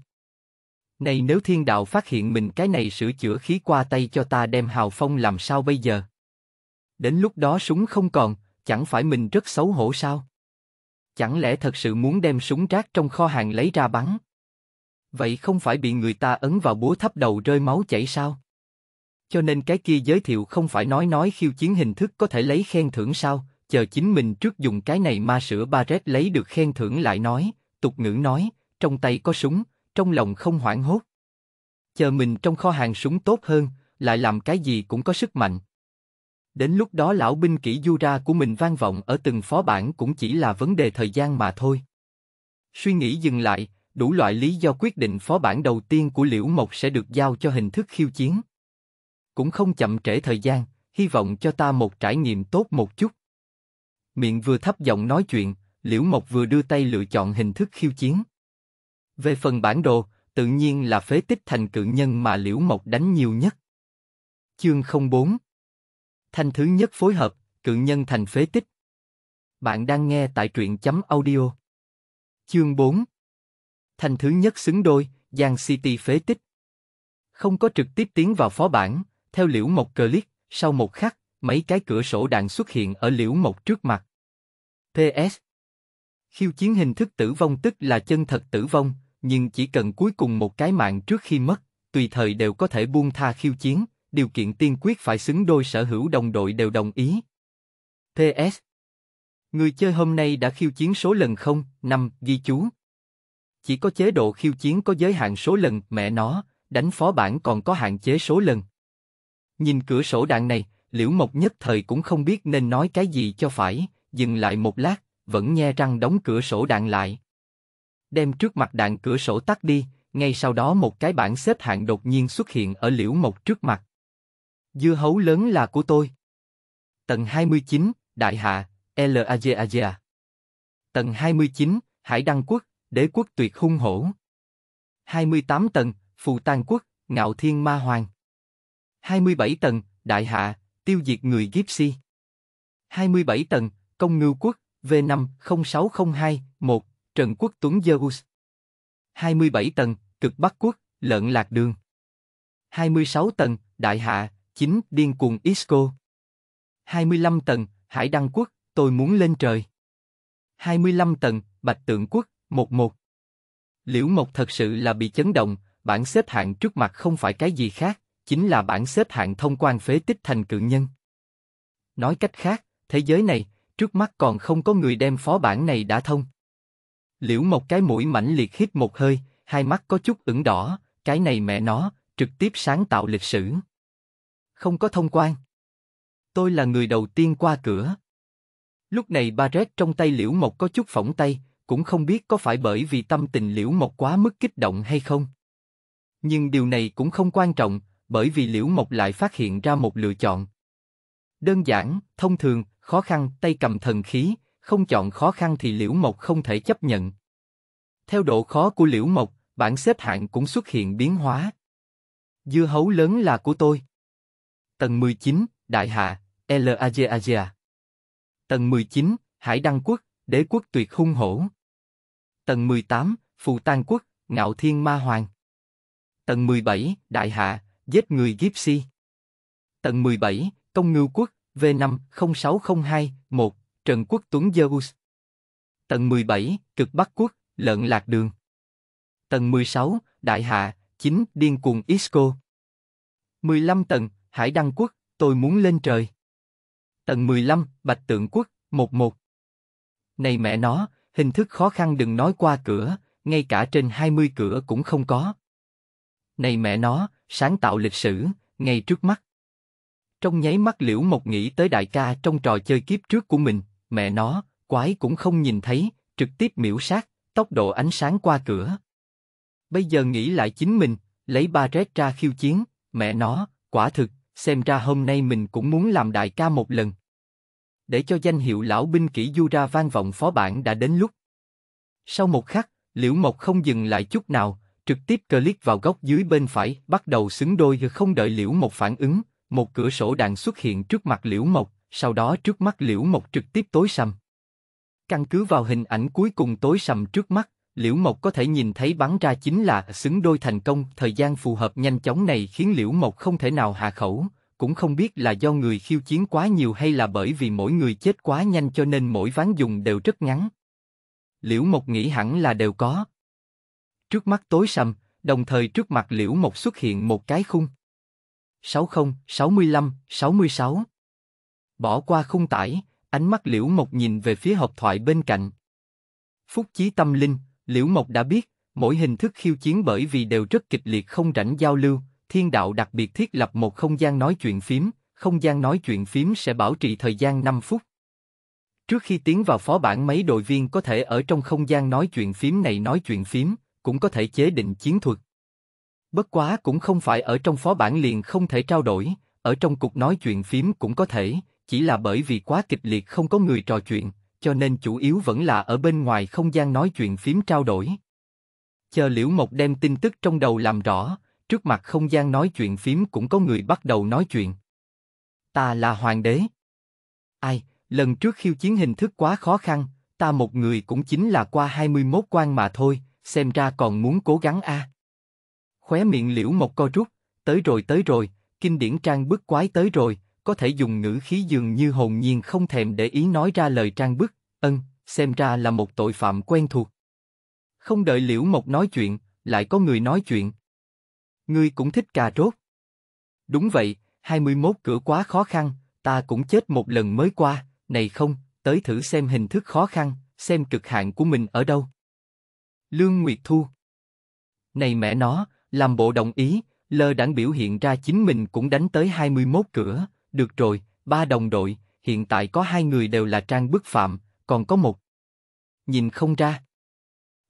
Này nếu thiên đạo phát hiện mình cái này sửa chữa khí qua tay cho ta đem hào phong làm sao bây giờ? Đến lúc đó súng không còn, chẳng phải mình rất xấu hổ sao? Chẳng lẽ thật sự muốn đem súng rác trong kho hàng lấy ra bắn? Vậy không phải bị người ta ấn vào búa thấp đầu rơi máu chảy sao? Cho nên cái kia giới thiệu không phải nói nói khiêu chiến hình thức có thể lấy khen thưởng sao, chờ chính mình trước dùng cái này ma sữa Barret lấy được khen thưởng lại nói, tục ngữ nói, trong tay có súng, trong lòng không hoảng hốt. Chờ mình trong kho hàng súng tốt hơn, lại làm cái gì cũng có sức mạnh. Đến lúc đó lão binh kỹ du ra của mình vang vọng ở từng phó bản cũng chỉ là vấn đề thời gian mà thôi. Suy nghĩ dừng lại, đủ loại lý do quyết định phó bản đầu tiên của Liễu Mộc sẽ được giao cho hình thức khiêu chiến. Cũng không chậm trễ thời gian, hy vọng cho ta một trải nghiệm tốt một chút. Miệng vừa thấp giọng nói chuyện, Liễu Mộc vừa đưa tay lựa chọn hình thức khiêu chiến. Về phần bản đồ, tự nhiên là phế tích thành cự nhân mà Liễu Mộc đánh nhiều nhất. Chương 04 Thanh thứ nhất phối hợp, cự nhân thành phế tích. Bạn đang nghe tại truyện chấm audio. Chương 4 thành thứ nhất xứng đôi, Giang City phế tích. Không có trực tiếp tiến vào phó bản, theo liễu một click, sau một khắc, mấy cái cửa sổ đạn xuất hiện ở liễu mộc trước mặt. PS Khiêu chiến hình thức tử vong tức là chân thật tử vong, nhưng chỉ cần cuối cùng một cái mạng trước khi mất, tùy thời đều có thể buông tha khiêu chiến, điều kiện tiên quyết phải xứng đôi sở hữu đồng đội đều đồng ý. PS Người chơi hôm nay đã khiêu chiến số lần không, năm ghi chú. Chỉ có chế độ khiêu chiến có giới hạn số lần, mẹ nó, đánh phó bản còn có hạn chế số lần. Nhìn cửa sổ đạn này, Liễu Mộc nhất thời cũng không biết nên nói cái gì cho phải, dừng lại một lát, vẫn nhe răng đóng cửa sổ đạn lại. Đem trước mặt đạn cửa sổ tắt đi, ngay sau đó một cái bảng xếp hạng đột nhiên xuất hiện ở Liễu Mộc trước mặt. Dưa hấu lớn là của tôi. Tầng 29, Đại Hạ, l a a a Tầng 29, Hải Đăng Quốc, đế quốc tuyệt hung hổ. 28 tầng, Phù Tàn Quốc, Ngạo Thiên Ma Hoàng. 27 tầng, Đại Hạ, Tiêu Diệt Người Gypsy. 27 tầng, Công Ngưu Quốc, V5 0602 1, Trần Quốc Tuấn Zeus. 27 tầng, Cực Bắc Quốc, Lợn Lạc Đường. 26 tầng, Đại Hạ, chính Điên Cuồng Isco. 25 tầng, Hải Đăng Quốc, Tôi Muốn Lên Trời. 25 tầng, Bạch Tượng Quốc, một một. Liễu Mộc thật sự là bị chấn động, bản xếp hạng trước mặt không phải cái gì khác, chính là bản xếp hạng thông quan phế tích thành cự nhân. Nói cách khác, thế giới này, trước mắt còn không có người đem phó bản này đã thông. Liễu Mộc cái mũi mảnh liệt hít một hơi, hai mắt có chút ửng đỏ, cái này mẹ nó, trực tiếp sáng tạo lịch sử. Không có thông quan. Tôi là người đầu tiên qua cửa. Lúc này ba Barret trong tay Liễu Mộc có chút phỏng tay, cũng không biết có phải bởi vì tâm tình Liễu Mộc quá mức kích động hay không. Nhưng điều này cũng không quan trọng, bởi vì Liễu Mộc lại phát hiện ra một lựa chọn. Đơn giản, thông thường, khó khăn, tay cầm thần khí, không chọn khó khăn thì Liễu Mộc không thể chấp nhận. Theo độ khó của Liễu Mộc, bảng xếp hạng cũng xuất hiện biến hóa. Dưa hấu lớn là của tôi. Tầng 19, Đại Hạ, l a a a. Tầng 19, Hải Đăng Quốc, Đế quốc tuyệt hung hổ. Tầng 18, Phù Tan Quốc, Ngạo Thiên Ma Hoàng. Tầng 17, Đại Hạ, Giết Người Gypsy. Tầng 17, Công Ngưu Quốc, V5, 0602, 1, Trần Quốc Tuấn Zeus. Tầng 17, Cực Bắc Quốc, Lợn Lạc Đường. Tầng 16, Đại Hạ, chính Điên Cuồng Isco. 15 tầng, Hải Đăng Quốc, Tôi Muốn Lên Trời. Tầng 15, Bạch Tượng Quốc, 11. Này mẹ nó, hình thức khó khăn đừng nói qua cửa, ngay cả trên 20 cửa cũng không có. Này mẹ nó, sáng tạo lịch sử, ngay trước mắt. Trong nháy mắt liễu mộc nghĩ tới đại ca trong trò chơi kiếp trước của mình, mẹ nó, quái cũng không nhìn thấy, trực tiếp miễu sát, tốc độ ánh sáng qua cửa. Bây giờ nghĩ lại chính mình, lấy ba rét ra khiêu chiến, mẹ nó, quả thực, xem ra hôm nay mình cũng muốn làm đại ca một lần để cho danh hiệu lão binh kỹ du ra vang vọng phó bản đã đến lúc. Sau một khắc, Liễu Mộc không dừng lại chút nào, trực tiếp click vào góc dưới bên phải, bắt đầu xứng đôi không đợi Liễu Mộc phản ứng, một cửa sổ đạn xuất hiện trước mặt Liễu Mộc, sau đó trước mắt Liễu Mộc trực tiếp tối sầm. Căn cứ vào hình ảnh cuối cùng tối sầm trước mắt, Liễu Mộc có thể nhìn thấy bắn ra chính là xứng đôi thành công, thời gian phù hợp nhanh chóng này khiến Liễu Mộc không thể nào hạ khẩu, cũng không biết là do người khiêu chiến quá nhiều hay là bởi vì mỗi người chết quá nhanh cho nên mỗi ván dùng đều rất ngắn. Liễu Mộc nghĩ hẳn là đều có. Trước mắt tối sầm, đồng thời trước mặt Liễu Mộc xuất hiện một cái khung. 60, 65, 66. Bỏ qua khung tải, ánh mắt Liễu Mộc nhìn về phía hộp thoại bên cạnh. Phúc Chí Tâm Linh, Liễu Mộc đã biết, mỗi hình thức khiêu chiến bởi vì đều rất kịch liệt không rảnh giao lưu, Thiên đạo đặc biệt thiết lập một không gian nói chuyện phím, không gian nói chuyện phím sẽ bảo trì thời gian 5 phút. Trước khi tiến vào phó bản mấy đội viên có thể ở trong không gian nói chuyện phím này nói chuyện phím, cũng có thể chế định chiến thuật. Bất quá cũng không phải ở trong phó bản liền không thể trao đổi, ở trong cuộc nói chuyện phím cũng có thể, chỉ là bởi vì quá kịch liệt không có người trò chuyện, cho nên chủ yếu vẫn là ở bên ngoài không gian nói chuyện phím trao đổi. Chờ Liễu Mộc đem tin tức trong đầu làm rõ, Trước mặt không gian nói chuyện phím cũng có người bắt đầu nói chuyện. Ta là hoàng đế. Ai, lần trước khiêu chiến hình thức quá khó khăn, ta một người cũng chính là qua 21 quan mà thôi, xem ra còn muốn cố gắng a. À. Khóe miệng liễu một co rút, tới rồi tới rồi, kinh điển trang bức quái tới rồi, có thể dùng ngữ khí dường như hồn nhiên không thèm để ý nói ra lời trang bức, ân, xem ra là một tội phạm quen thuộc. Không đợi liễu một nói chuyện, lại có người nói chuyện. Ngươi cũng thích cà rốt. Đúng vậy, 21 cửa quá khó khăn, ta cũng chết một lần mới qua, này không, tới thử xem hình thức khó khăn, xem cực hạn của mình ở đâu. Lương Nguyệt Thu Này mẹ nó, làm bộ đồng ý, lơ đảng biểu hiện ra chính mình cũng đánh tới 21 cửa, được rồi, ba đồng đội, hiện tại có hai người đều là trang bức phạm, còn có một. Nhìn không ra.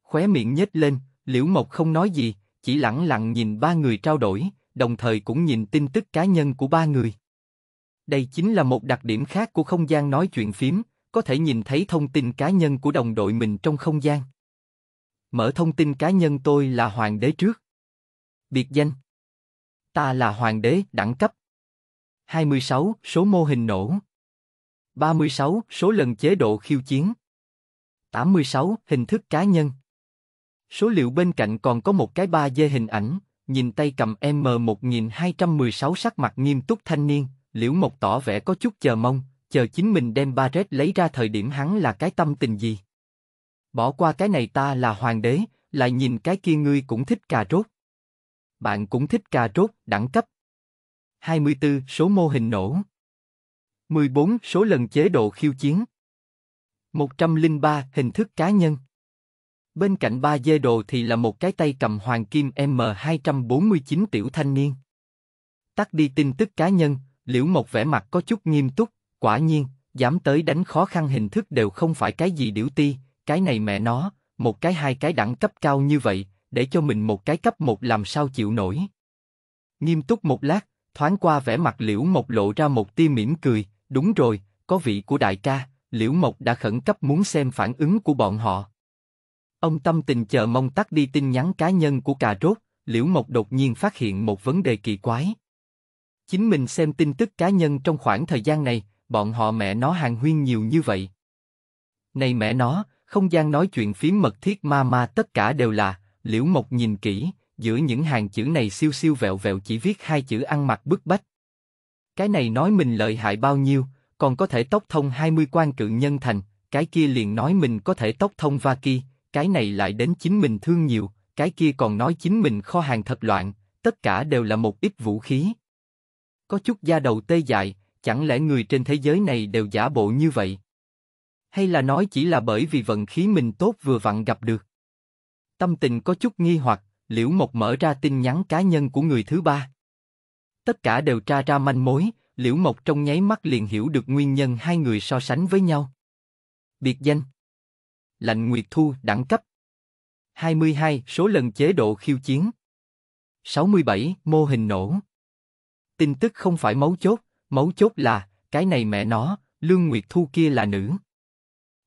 Khóe miệng nhếch lên, Liễu Mộc không nói gì, chỉ lẳng lặng nhìn ba người trao đổi, đồng thời cũng nhìn tin tức cá nhân của ba người. Đây chính là một đặc điểm khác của không gian nói chuyện phím, có thể nhìn thấy thông tin cá nhân của đồng đội mình trong không gian. Mở thông tin cá nhân tôi là hoàng đế trước. Biệt danh Ta là hoàng đế đẳng cấp 26. Số mô hình nổ 36. Số lần chế độ khiêu chiến 86. Hình thức cá nhân Số liệu bên cạnh còn có một cái ba d hình ảnh, nhìn tay cầm M1216 sắc mặt nghiêm túc thanh niên, Liễu một tỏ vẻ có chút chờ mong, chờ chính mình đem ba rết lấy ra thời điểm hắn là cái tâm tình gì. Bỏ qua cái này ta là hoàng đế, lại nhìn cái kia ngươi cũng thích cà rốt. Bạn cũng thích cà rốt, đẳng cấp. 24 số mô hình nổ. 14 số lần chế độ khiêu chiến. 103 hình thức cá nhân. Bên cạnh ba dê đồ thì là một cái tay cầm hoàng kim M249 tiểu thanh niên. Tắt đi tin tức cá nhân, Liễu Mộc vẻ mặt có chút nghiêm túc, quả nhiên, dám tới đánh khó khăn hình thức đều không phải cái gì điểu ti, cái này mẹ nó, một cái hai cái đẳng cấp cao như vậy, để cho mình một cái cấp một làm sao chịu nổi. Nghiêm túc một lát, thoáng qua vẻ mặt Liễu Mộc lộ ra một tia mỉm cười, đúng rồi, có vị của đại ca, Liễu Mộc đã khẩn cấp muốn xem phản ứng của bọn họ. Ông tâm tình chờ mong tắt đi tin nhắn cá nhân của cà rốt, Liễu Mộc đột nhiên phát hiện một vấn đề kỳ quái. Chính mình xem tin tức cá nhân trong khoảng thời gian này, bọn họ mẹ nó hàng huyên nhiều như vậy. Này mẹ nó, không gian nói chuyện phím mật thiết ma ma tất cả đều là, Liễu Mộc nhìn kỹ, giữa những hàng chữ này siêu siêu vẹo vẹo chỉ viết hai chữ ăn mặc bức bách. Cái này nói mình lợi hại bao nhiêu, còn có thể tốc thông 20 quan cự nhân thành, cái kia liền nói mình có thể tốc thông va kỳ, cái này lại đến chính mình thương nhiều, cái kia còn nói chính mình kho hàng thật loạn, tất cả đều là một ít vũ khí. Có chút da đầu tê dại, chẳng lẽ người trên thế giới này đều giả bộ như vậy? Hay là nói chỉ là bởi vì vận khí mình tốt vừa vặn gặp được? Tâm tình có chút nghi hoặc, liễu một mở ra tin nhắn cá nhân của người thứ ba. Tất cả đều tra ra manh mối, liễu mộc trong nháy mắt liền hiểu được nguyên nhân hai người so sánh với nhau. Biệt danh Lạnh Nguyệt Thu đẳng cấp 22. Số lần chế độ khiêu chiến 67. Mô hình nổ Tin tức không phải mấu chốt, mấu chốt là, cái này mẹ nó, Lương Nguyệt Thu kia là nữ.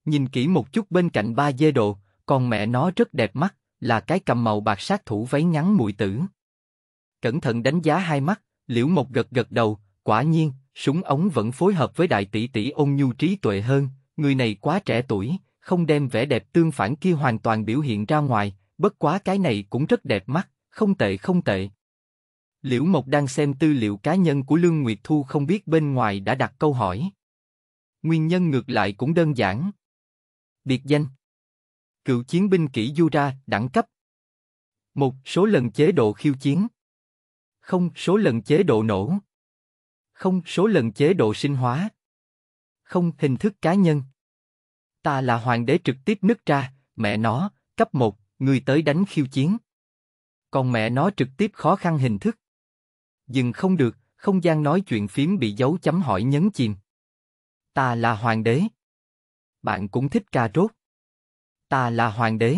Nhìn kỹ một chút bên cạnh ba dê độ, còn mẹ nó rất đẹp mắt, là cái cầm màu bạc sát thủ váy ngắn mũi tử. Cẩn thận đánh giá hai mắt, liễu một gật gật đầu, quả nhiên, súng ống vẫn phối hợp với đại tỷ tỷ ôn nhu trí tuệ hơn, người này quá trẻ tuổi, không đem vẻ đẹp tương phản kia hoàn toàn biểu hiện ra ngoài, bất quá cái này cũng rất đẹp mắt, không tệ không tệ. Liễu Mộc đang xem tư liệu cá nhân của Lương Nguyệt Thu không biết bên ngoài đã đặt câu hỏi. Nguyên nhân ngược lại cũng đơn giản. Biệt danh Cựu chiến binh kỹ du ra, đẳng cấp một Số lần chế độ khiêu chiến không Số lần chế độ nổ không Số lần chế độ sinh hóa không Hình thức cá nhân Ta là hoàng đế trực tiếp nứt ra, mẹ nó, cấp một, người tới đánh khiêu chiến. Còn mẹ nó trực tiếp khó khăn hình thức. Dừng không được, không gian nói chuyện phím bị dấu chấm hỏi nhấn chìm. Ta là hoàng đế. Bạn cũng thích cà rốt. Ta là hoàng đế.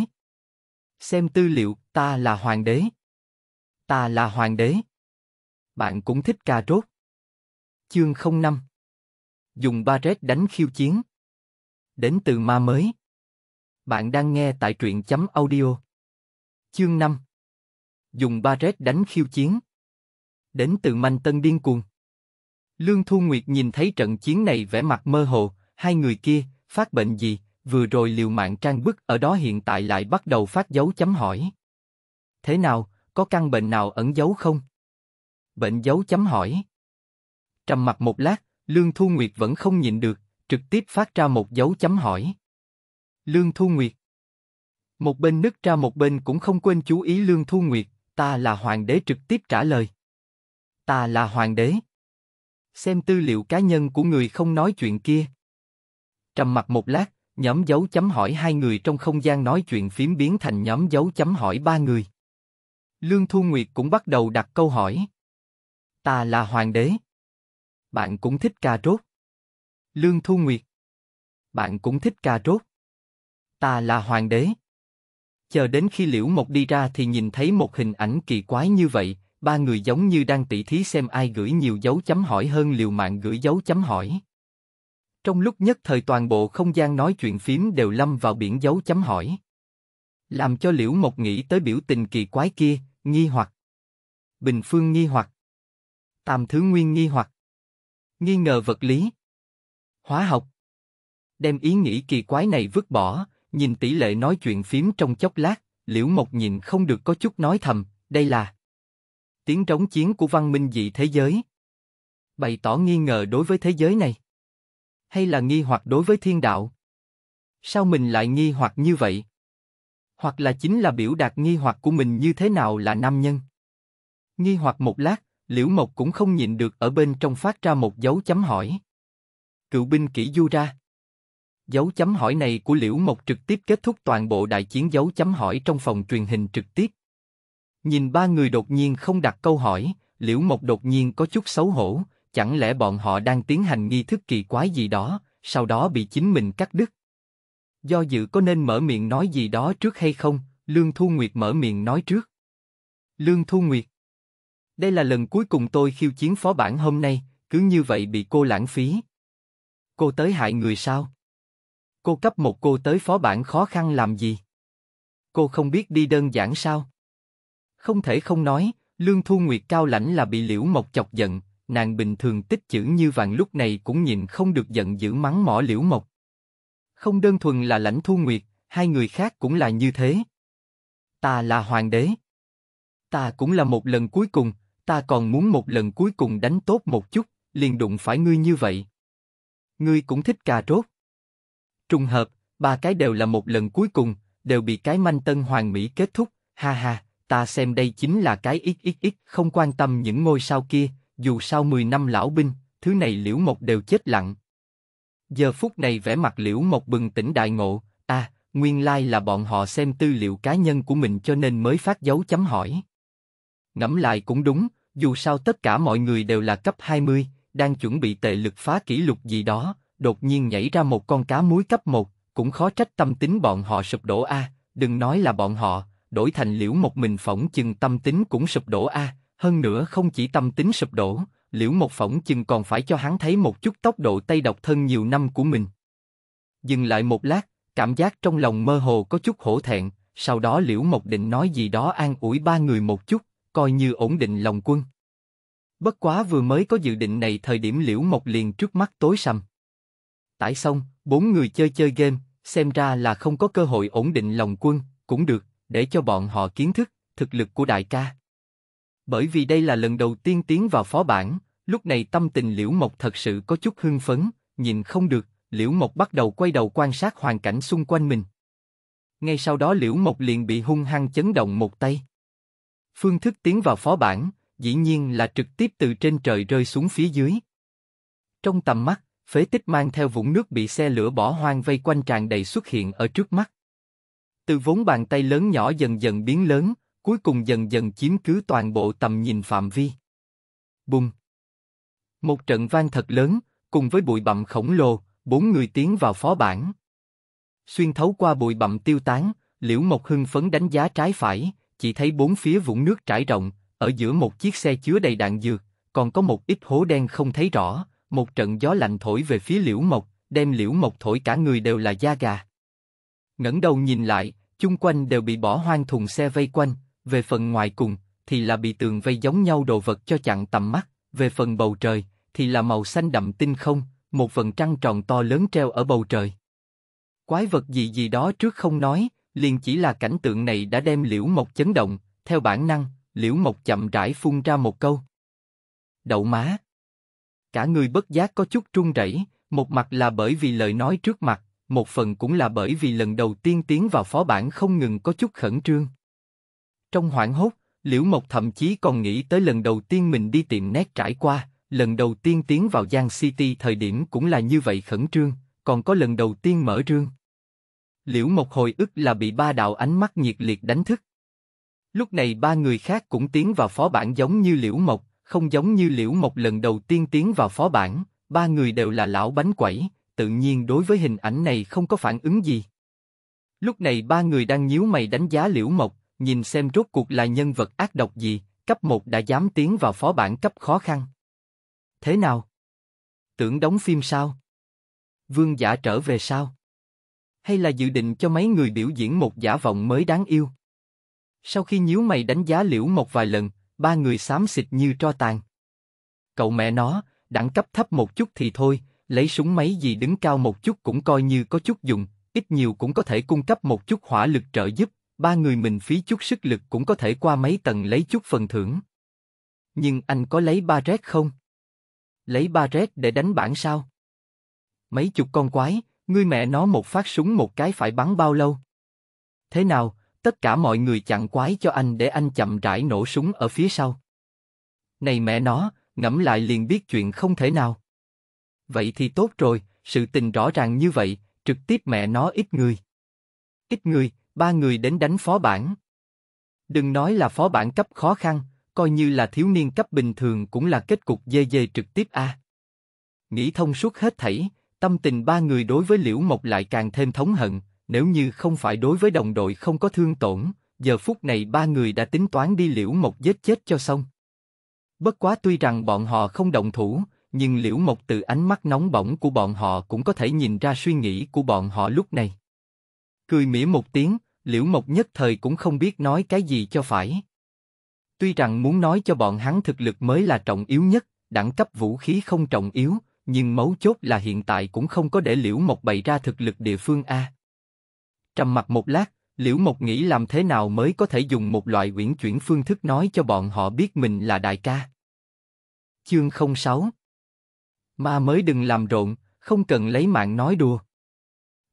Xem tư liệu, ta là hoàng đế. Ta là hoàng đế. Bạn cũng thích cà rốt. Chương 05 Dùng Barret đánh khiêu chiến đến từ ma mới. Bạn đang nghe tại truyện chấm audio. Chương 5 Dùng ba Barret đánh khiêu chiến Đến từ manh tân điên cuồng Lương Thu Nguyệt nhìn thấy trận chiến này vẻ mặt mơ hồ, hai người kia, phát bệnh gì, vừa rồi liều mạng trang bức ở đó hiện tại lại bắt đầu phát dấu chấm hỏi. Thế nào, có căn bệnh nào ẩn dấu không? Bệnh dấu chấm hỏi. Trầm mặt một lát, Lương Thu Nguyệt vẫn không nhìn được, trực tiếp phát ra một dấu chấm hỏi. Lương Thu Nguyệt Một bên nứt ra một bên cũng không quên chú ý Lương Thu Nguyệt, ta là hoàng đế trực tiếp trả lời. Ta là hoàng đế. Xem tư liệu cá nhân của người không nói chuyện kia. Trầm mặt một lát, nhóm dấu chấm hỏi hai người trong không gian nói chuyện phím biến thành nhóm dấu chấm hỏi ba người. Lương Thu Nguyệt cũng bắt đầu đặt câu hỏi. Ta là hoàng đế. Bạn cũng thích cà rốt. Lương Thu Nguyệt. Bạn cũng thích cà rốt. Ta là hoàng đế. Chờ đến khi Liễu Mộc đi ra thì nhìn thấy một hình ảnh kỳ quái như vậy, ba người giống như đang tỉ thí xem ai gửi nhiều dấu chấm hỏi hơn liều mạng gửi dấu chấm hỏi. Trong lúc nhất thời toàn bộ không gian nói chuyện phím đều lâm vào biển dấu chấm hỏi. Làm cho Liễu Mộc nghĩ tới biểu tình kỳ quái kia, nghi hoặc. Bình phương nghi hoặc. Tam thứ nguyên nghi hoặc. Nghi ngờ vật lý. Hóa học. Đem ý nghĩ kỳ quái này vứt bỏ, nhìn tỷ lệ nói chuyện phím trong chốc lát, liễu mộc nhìn không được có chút nói thầm, đây là tiếng trống chiến của văn minh dị thế giới. Bày tỏ nghi ngờ đối với thế giới này. Hay là nghi hoặc đối với thiên đạo. Sao mình lại nghi hoặc như vậy? Hoặc là chính là biểu đạt nghi hoặc của mình như thế nào là nam nhân? Nghi hoặc một lát, Liễu Mộc cũng không nhịn được ở bên trong phát ra một dấu chấm hỏi cựu binh kỹ du ra. Dấu chấm hỏi này của Liễu Mộc trực tiếp kết thúc toàn bộ đại chiến dấu chấm hỏi trong phòng truyền hình trực tiếp. Nhìn ba người đột nhiên không đặt câu hỏi, Liễu Mộc đột nhiên có chút xấu hổ, chẳng lẽ bọn họ đang tiến hành nghi thức kỳ quái gì đó, sau đó bị chính mình cắt đứt. Do dự có nên mở miệng nói gì đó trước hay không, Lương Thu Nguyệt mở miệng nói trước. Lương Thu Nguyệt Đây là lần cuối cùng tôi khiêu chiến phó bản hôm nay, cứ như vậy bị cô lãng phí, Cô tới hại người sao? Cô cấp một cô tới phó bản khó khăn làm gì? Cô không biết đi đơn giản sao? Không thể không nói, Lương Thu Nguyệt cao lãnh là bị Liễu Mộc chọc giận, nàng bình thường tích chữ như vàng lúc này cũng nhìn không được giận dữ mắng mỏ Liễu Mộc. Không đơn thuần là lãnh Thu Nguyệt, hai người khác cũng là như thế. Ta là hoàng đế. Ta cũng là một lần cuối cùng, ta còn muốn một lần cuối cùng đánh tốt một chút, liền đụng phải ngươi như vậy. Ngươi cũng thích cà rốt. Trùng hợp, ba cái đều là một lần cuối cùng, đều bị cái manh tân hoàng mỹ kết thúc, ha ha, ta xem đây chính là cái ít ít ít, không quan tâm những ngôi sao kia, dù sau 10 năm lão binh, thứ này liễu Mộc đều chết lặng. Giờ phút này vẻ mặt liễu Mộc bừng tỉnh đại ngộ, à, nguyên lai like là bọn họ xem tư liệu cá nhân của mình cho nên mới phát dấu chấm hỏi. Ngẫm lại cũng đúng, dù sao tất cả mọi người đều là cấp 20, đang chuẩn bị tệ lực phá kỷ lục gì đó, đột nhiên nhảy ra một con cá muối cấp một, cũng khó trách tâm tính bọn họ sụp đổ a, à, đừng nói là bọn họ, đổi thành liễu một mình phỏng chừng tâm tính cũng sụp đổ a, à, hơn nữa không chỉ tâm tính sụp đổ, liễu một phỏng chừng còn phải cho hắn thấy một chút tốc độ tay độc thân nhiều năm của mình. Dừng lại một lát, cảm giác trong lòng mơ hồ có chút hổ thẹn, sau đó liễu một định nói gì đó an ủi ba người một chút, coi như ổn định lòng quân. Bất quá vừa mới có dự định này thời điểm liễu mộc liền trước mắt tối sầm. Tải xong, bốn người chơi chơi game, xem ra là không có cơ hội ổn định lòng quân, cũng được, để cho bọn họ kiến thức, thực lực của đại ca. Bởi vì đây là lần đầu tiên tiến vào phó bản, lúc này tâm tình liễu mộc thật sự có chút hưng phấn, nhìn không được, liễu mộc bắt đầu quay đầu quan sát hoàn cảnh xung quanh mình. Ngay sau đó liễu mộc liền bị hung hăng chấn động một tay. Phương thức tiến vào phó bản, dĩ nhiên là trực tiếp từ trên trời rơi xuống phía dưới. Trong tầm mắt, phế tích mang theo vũng nước bị xe lửa bỏ hoang vây quanh tràn đầy xuất hiện ở trước mắt. Từ vốn bàn tay lớn nhỏ dần dần biến lớn, cuối cùng dần dần chiếm cứ toàn bộ tầm nhìn phạm vi. Bùng! Một trận vang thật lớn, cùng với bụi bặm khổng lồ, bốn người tiến vào phó bản. Xuyên thấu qua bụi bặm tiêu tán, Liễu Mộc Hưng phấn đánh giá trái phải, chỉ thấy bốn phía vũng nước trải rộng, ở giữa một chiếc xe chứa đầy đạn dược, còn có một ít hố đen không thấy rõ, một trận gió lạnh thổi về phía liễu mộc, đem liễu mộc thổi cả người đều là da gà. ngẩng đầu nhìn lại, chung quanh đều bị bỏ hoang thùng xe vây quanh, về phần ngoài cùng, thì là bị tường vây giống nhau đồ vật cho chặn tầm mắt, về phần bầu trời, thì là màu xanh đậm tinh không, một phần trăng tròn to lớn treo ở bầu trời. Quái vật gì gì đó trước không nói, liền chỉ là cảnh tượng này đã đem liễu mộc chấn động, theo bản năng, Liễu Mộc chậm rãi phun ra một câu. Đậu má. Cả người bất giác có chút run rẩy, một mặt là bởi vì lời nói trước mặt, một phần cũng là bởi vì lần đầu tiên tiến vào phó bản không ngừng có chút khẩn trương. Trong hoảng hốt, Liễu Mộc thậm chí còn nghĩ tới lần đầu tiên mình đi tiệm nét trải qua, lần đầu tiên tiến vào Giang City thời điểm cũng là như vậy khẩn trương, còn có lần đầu tiên mở rương. Liễu Mộc hồi ức là bị ba đạo ánh mắt nhiệt liệt đánh thức. Lúc này ba người khác cũng tiến vào phó bản giống như Liễu Mộc, không giống như Liễu Mộc lần đầu tiên tiến vào phó bản, ba người đều là lão bánh quẩy, tự nhiên đối với hình ảnh này không có phản ứng gì. Lúc này ba người đang nhíu mày đánh giá Liễu Mộc, nhìn xem rốt cuộc là nhân vật ác độc gì, cấp 1 đã dám tiến vào phó bản cấp khó khăn. Thế nào? Tưởng đóng phim sao? Vương giả trở về sao? Hay là dự định cho mấy người biểu diễn một giả vọng mới đáng yêu? Sau khi nhíu mày đánh giá liễu một vài lần, ba người xám xịt như tro tàn. Cậu mẹ nó, đẳng cấp thấp một chút thì thôi, lấy súng máy gì đứng cao một chút cũng coi như có chút dùng, ít nhiều cũng có thể cung cấp một chút hỏa lực trợ giúp, ba người mình phí chút sức lực cũng có thể qua mấy tầng lấy chút phần thưởng. Nhưng anh có lấy ba rét không? Lấy ba rét để đánh bản sao? Mấy chục con quái, ngươi mẹ nó một phát súng một cái phải bắn bao lâu? Thế nào, Tất cả mọi người chặn quái cho anh để anh chậm rãi nổ súng ở phía sau. Này mẹ nó, ngẫm lại liền biết chuyện không thể nào. Vậy thì tốt rồi, sự tình rõ ràng như vậy, trực tiếp mẹ nó ít người. Ít người, ba người đến đánh phó bản. Đừng nói là phó bản cấp khó khăn, coi như là thiếu niên cấp bình thường cũng là kết cục dê dê trực tiếp a. À. Nghĩ thông suốt hết thảy, tâm tình ba người đối với Liễu Mộc lại càng thêm thống hận, nếu như không phải đối với đồng đội không có thương tổn, giờ phút này ba người đã tính toán đi liễu mộc giết chết cho xong. Bất quá tuy rằng bọn họ không động thủ, nhưng liễu mộc từ ánh mắt nóng bỏng của bọn họ cũng có thể nhìn ra suy nghĩ của bọn họ lúc này. Cười mỉa một tiếng, liễu mộc nhất thời cũng không biết nói cái gì cho phải. Tuy rằng muốn nói cho bọn hắn thực lực mới là trọng yếu nhất, đẳng cấp vũ khí không trọng yếu, nhưng mấu chốt là hiện tại cũng không có để liễu mộc bày ra thực lực địa phương A. Trầm mặt một lát, Liễu Mộc nghĩ làm thế nào mới có thể dùng một loại uyển chuyển phương thức nói cho bọn họ biết mình là đại ca. Chương 06 Ma mới đừng làm rộn, không cần lấy mạng nói đùa.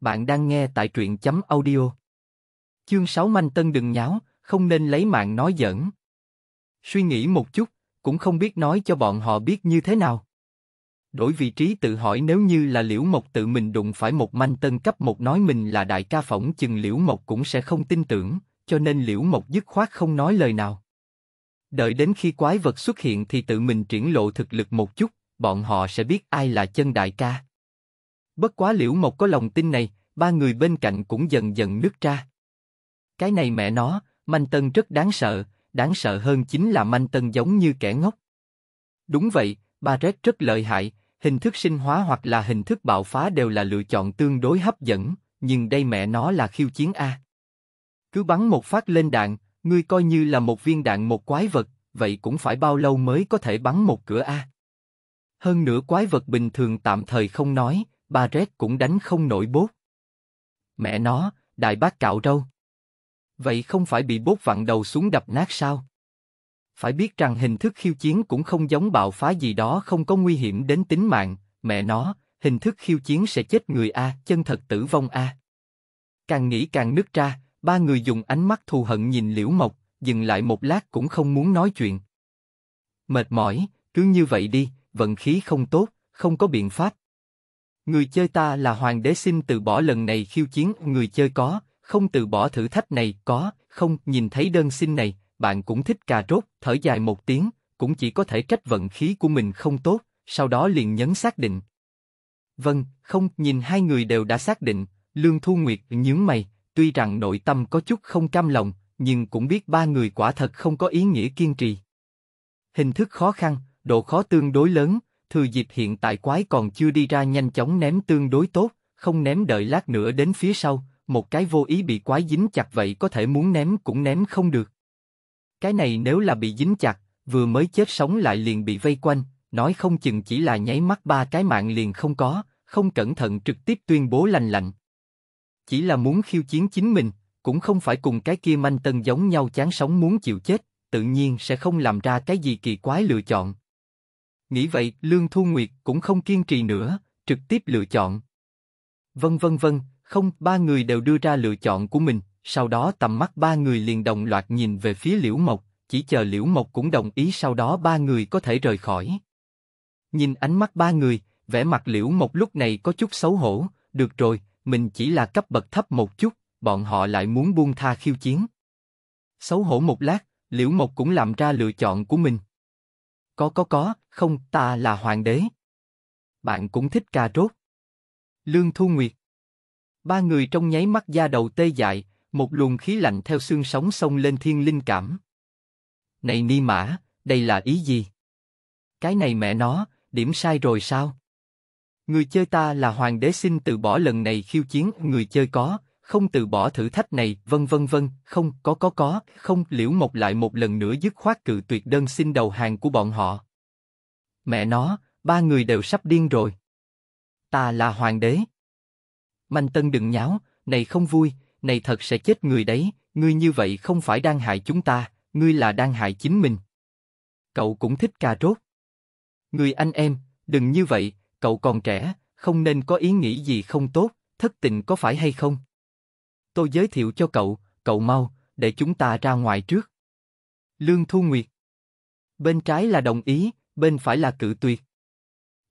Bạn đang nghe tại truyện chấm audio. Chương 6 Manh Tân đừng nháo, không nên lấy mạng nói giỡn. Suy nghĩ một chút, cũng không biết nói cho bọn họ biết như thế nào đổi vị trí tự hỏi nếu như là liễu mộc tự mình đụng phải một manh tân cấp một nói mình là đại ca phỏng chừng liễu mộc cũng sẽ không tin tưởng, cho nên liễu mộc dứt khoát không nói lời nào. Đợi đến khi quái vật xuất hiện thì tự mình triển lộ thực lực một chút, bọn họ sẽ biết ai là chân đại ca. Bất quá liễu mộc có lòng tin này, ba người bên cạnh cũng dần dần nứt ra. Cái này mẹ nó, manh tân rất đáng sợ, đáng sợ hơn chính là manh tân giống như kẻ ngốc. Đúng vậy, ba Red rất lợi hại, Hình thức sinh hóa hoặc là hình thức bạo phá đều là lựa chọn tương đối hấp dẫn, nhưng đây mẹ nó là khiêu chiến A. Cứ bắn một phát lên đạn, ngươi coi như là một viên đạn một quái vật, vậy cũng phải bao lâu mới có thể bắn một cửa A. Hơn nữa quái vật bình thường tạm thời không nói, ba rét cũng đánh không nổi bốt. Mẹ nó, đại bác cạo râu. Vậy không phải bị bốt vặn đầu xuống đập nát sao? Phải biết rằng hình thức khiêu chiến cũng không giống bạo phá gì đó không có nguy hiểm đến tính mạng, mẹ nó, hình thức khiêu chiến sẽ chết người A, chân thật tử vong A. Càng nghĩ càng nứt ra, ba người dùng ánh mắt thù hận nhìn liễu mộc, dừng lại một lát cũng không muốn nói chuyện. Mệt mỏi, cứ như vậy đi, vận khí không tốt, không có biện pháp. Người chơi ta là hoàng đế xin từ bỏ lần này khiêu chiến, người chơi có, không từ bỏ thử thách này, có, không, nhìn thấy đơn xin này, bạn cũng thích cà rốt, thở dài một tiếng, cũng chỉ có thể trách vận khí của mình không tốt, sau đó liền nhấn xác định. Vâng, không, nhìn hai người đều đã xác định, Lương Thu Nguyệt nhướng mày, tuy rằng nội tâm có chút không cam lòng, nhưng cũng biết ba người quả thật không có ý nghĩa kiên trì. Hình thức khó khăn, độ khó tương đối lớn, thừa dịp hiện tại quái còn chưa đi ra nhanh chóng ném tương đối tốt, không ném đợi lát nữa đến phía sau, một cái vô ý bị quái dính chặt vậy có thể muốn ném cũng ném không được. Cái này nếu là bị dính chặt, vừa mới chết sống lại liền bị vây quanh, nói không chừng chỉ là nháy mắt ba cái mạng liền không có, không cẩn thận trực tiếp tuyên bố lành lạnh. Chỉ là muốn khiêu chiến chính mình, cũng không phải cùng cái kia manh tân giống nhau chán sống muốn chịu chết, tự nhiên sẽ không làm ra cái gì kỳ quái lựa chọn. Nghĩ vậy, Lương Thu Nguyệt cũng không kiên trì nữa, trực tiếp lựa chọn. Vân vân vân, không, ba người đều đưa ra lựa chọn của mình, sau đó tầm mắt ba người liền đồng loạt nhìn về phía Liễu Mộc, chỉ chờ Liễu Mộc cũng đồng ý sau đó ba người có thể rời khỏi. Nhìn ánh mắt ba người, vẻ mặt Liễu Mộc lúc này có chút xấu hổ, được rồi, mình chỉ là cấp bậc thấp một chút, bọn họ lại muốn buông tha khiêu chiến. Xấu hổ một lát, Liễu Mộc cũng làm ra lựa chọn của mình. Có có có, không, ta là hoàng đế. Bạn cũng thích cà rốt. Lương Thu Nguyệt. Ba người trong nháy mắt da đầu tê dại, một luồng khí lạnh theo xương sống sông lên thiên linh cảm. Này ni mã, đây là ý gì? Cái này mẹ nó, điểm sai rồi sao? Người chơi ta là hoàng đế xin từ bỏ lần này khiêu chiến, người chơi có, không từ bỏ thử thách này, vân vân vân, không, có có có, không, liễu một lại một lần nữa dứt khoát cự tuyệt đơn xin đầu hàng của bọn họ. Mẹ nó, ba người đều sắp điên rồi. Ta là hoàng đế. Manh Tân đừng nháo, này không vui, này thật sẽ chết người đấy, ngươi như vậy không phải đang hại chúng ta, ngươi là đang hại chính mình. Cậu cũng thích cà rốt. Người anh em, đừng như vậy, cậu còn trẻ, không nên có ý nghĩ gì không tốt, thất tình có phải hay không? Tôi giới thiệu cho cậu, cậu mau, để chúng ta ra ngoài trước. Lương Thu Nguyệt Bên trái là đồng ý, bên phải là cự tuyệt.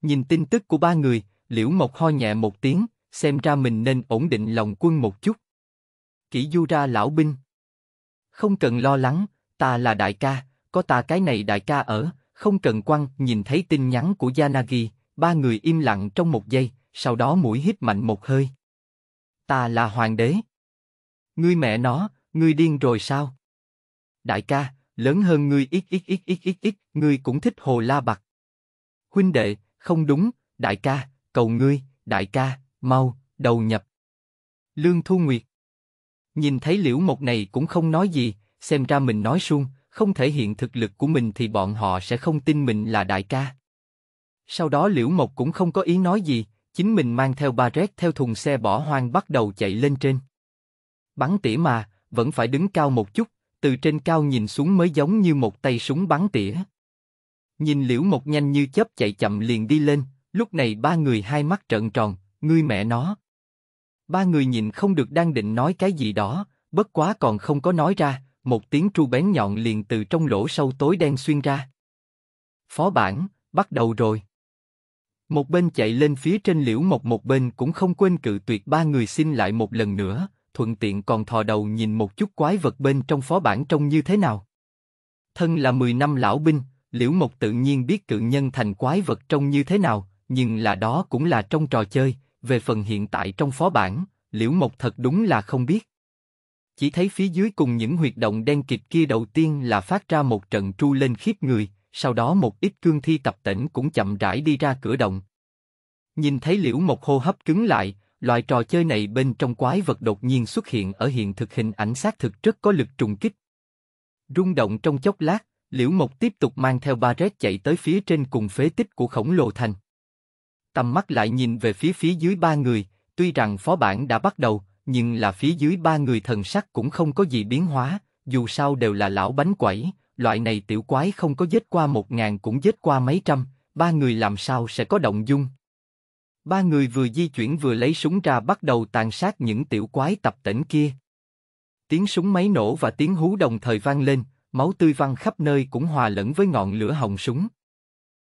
Nhìn tin tức của ba người, Liễu Mộc ho nhẹ một tiếng, xem ra mình nên ổn định lòng quân một chút kỷ du ra lão binh. Không cần lo lắng, ta là đại ca, có ta cái này đại ca ở, không cần quăng, nhìn thấy tin nhắn của Yanagi, ba người im lặng trong một giây, sau đó mũi hít mạnh một hơi. Ta là hoàng đế. Ngươi mẹ nó, ngươi điên rồi sao? Đại ca, lớn hơn ngươi ít ít ít ít ít ít, ngươi cũng thích hồ la bạc. Huynh đệ, không đúng, đại ca, cầu ngươi, đại ca, mau, đầu nhập. Lương Thu Nguyệt Nhìn thấy liễu một này cũng không nói gì, xem ra mình nói suông, không thể hiện thực lực của mình thì bọn họ sẽ không tin mình là đại ca. Sau đó liễu một cũng không có ý nói gì, chính mình mang theo ba rét theo thùng xe bỏ hoang bắt đầu chạy lên trên. Bắn tỉa mà, vẫn phải đứng cao một chút, từ trên cao nhìn xuống mới giống như một tay súng bắn tỉa. Nhìn liễu một nhanh như chớp chạy chậm liền đi lên, lúc này ba người hai mắt trợn tròn, ngươi mẹ nó, ba người nhìn không được đang định nói cái gì đó, bất quá còn không có nói ra, một tiếng tru bén nhọn liền từ trong lỗ sâu tối đen xuyên ra. Phó bản, bắt đầu rồi. Một bên chạy lên phía trên liễu mộc một bên cũng không quên cự tuyệt ba người xin lại một lần nữa, thuận tiện còn thò đầu nhìn một chút quái vật bên trong phó bản trông như thế nào. Thân là 10 năm lão binh, liễu mộc tự nhiên biết cự nhân thành quái vật trông như thế nào, nhưng là đó cũng là trong trò chơi, về phần hiện tại trong phó bản, Liễu Mộc thật đúng là không biết. Chỉ thấy phía dưới cùng những huyệt động đen kịt kia đầu tiên là phát ra một trận tru lên khiếp người, sau đó một ít cương thi tập tỉnh cũng chậm rãi đi ra cửa động. Nhìn thấy Liễu Mộc hô hấp cứng lại, loại trò chơi này bên trong quái vật đột nhiên xuất hiện ở hiện thực hình ảnh xác thực rất có lực trùng kích. Rung động trong chốc lát, Liễu Mộc tiếp tục mang theo ba rét chạy tới phía trên cùng phế tích của khổng lồ thành tầm mắt lại nhìn về phía phía dưới ba người, tuy rằng phó bản đã bắt đầu, nhưng là phía dưới ba người thần sắc cũng không có gì biến hóa, dù sao đều là lão bánh quẩy, loại này tiểu quái không có giết qua một ngàn cũng giết qua mấy trăm, ba người làm sao sẽ có động dung. Ba người vừa di chuyển vừa lấy súng ra bắt đầu tàn sát những tiểu quái tập tỉnh kia. Tiếng súng máy nổ và tiếng hú đồng thời vang lên, máu tươi văng khắp nơi cũng hòa lẫn với ngọn lửa hồng súng.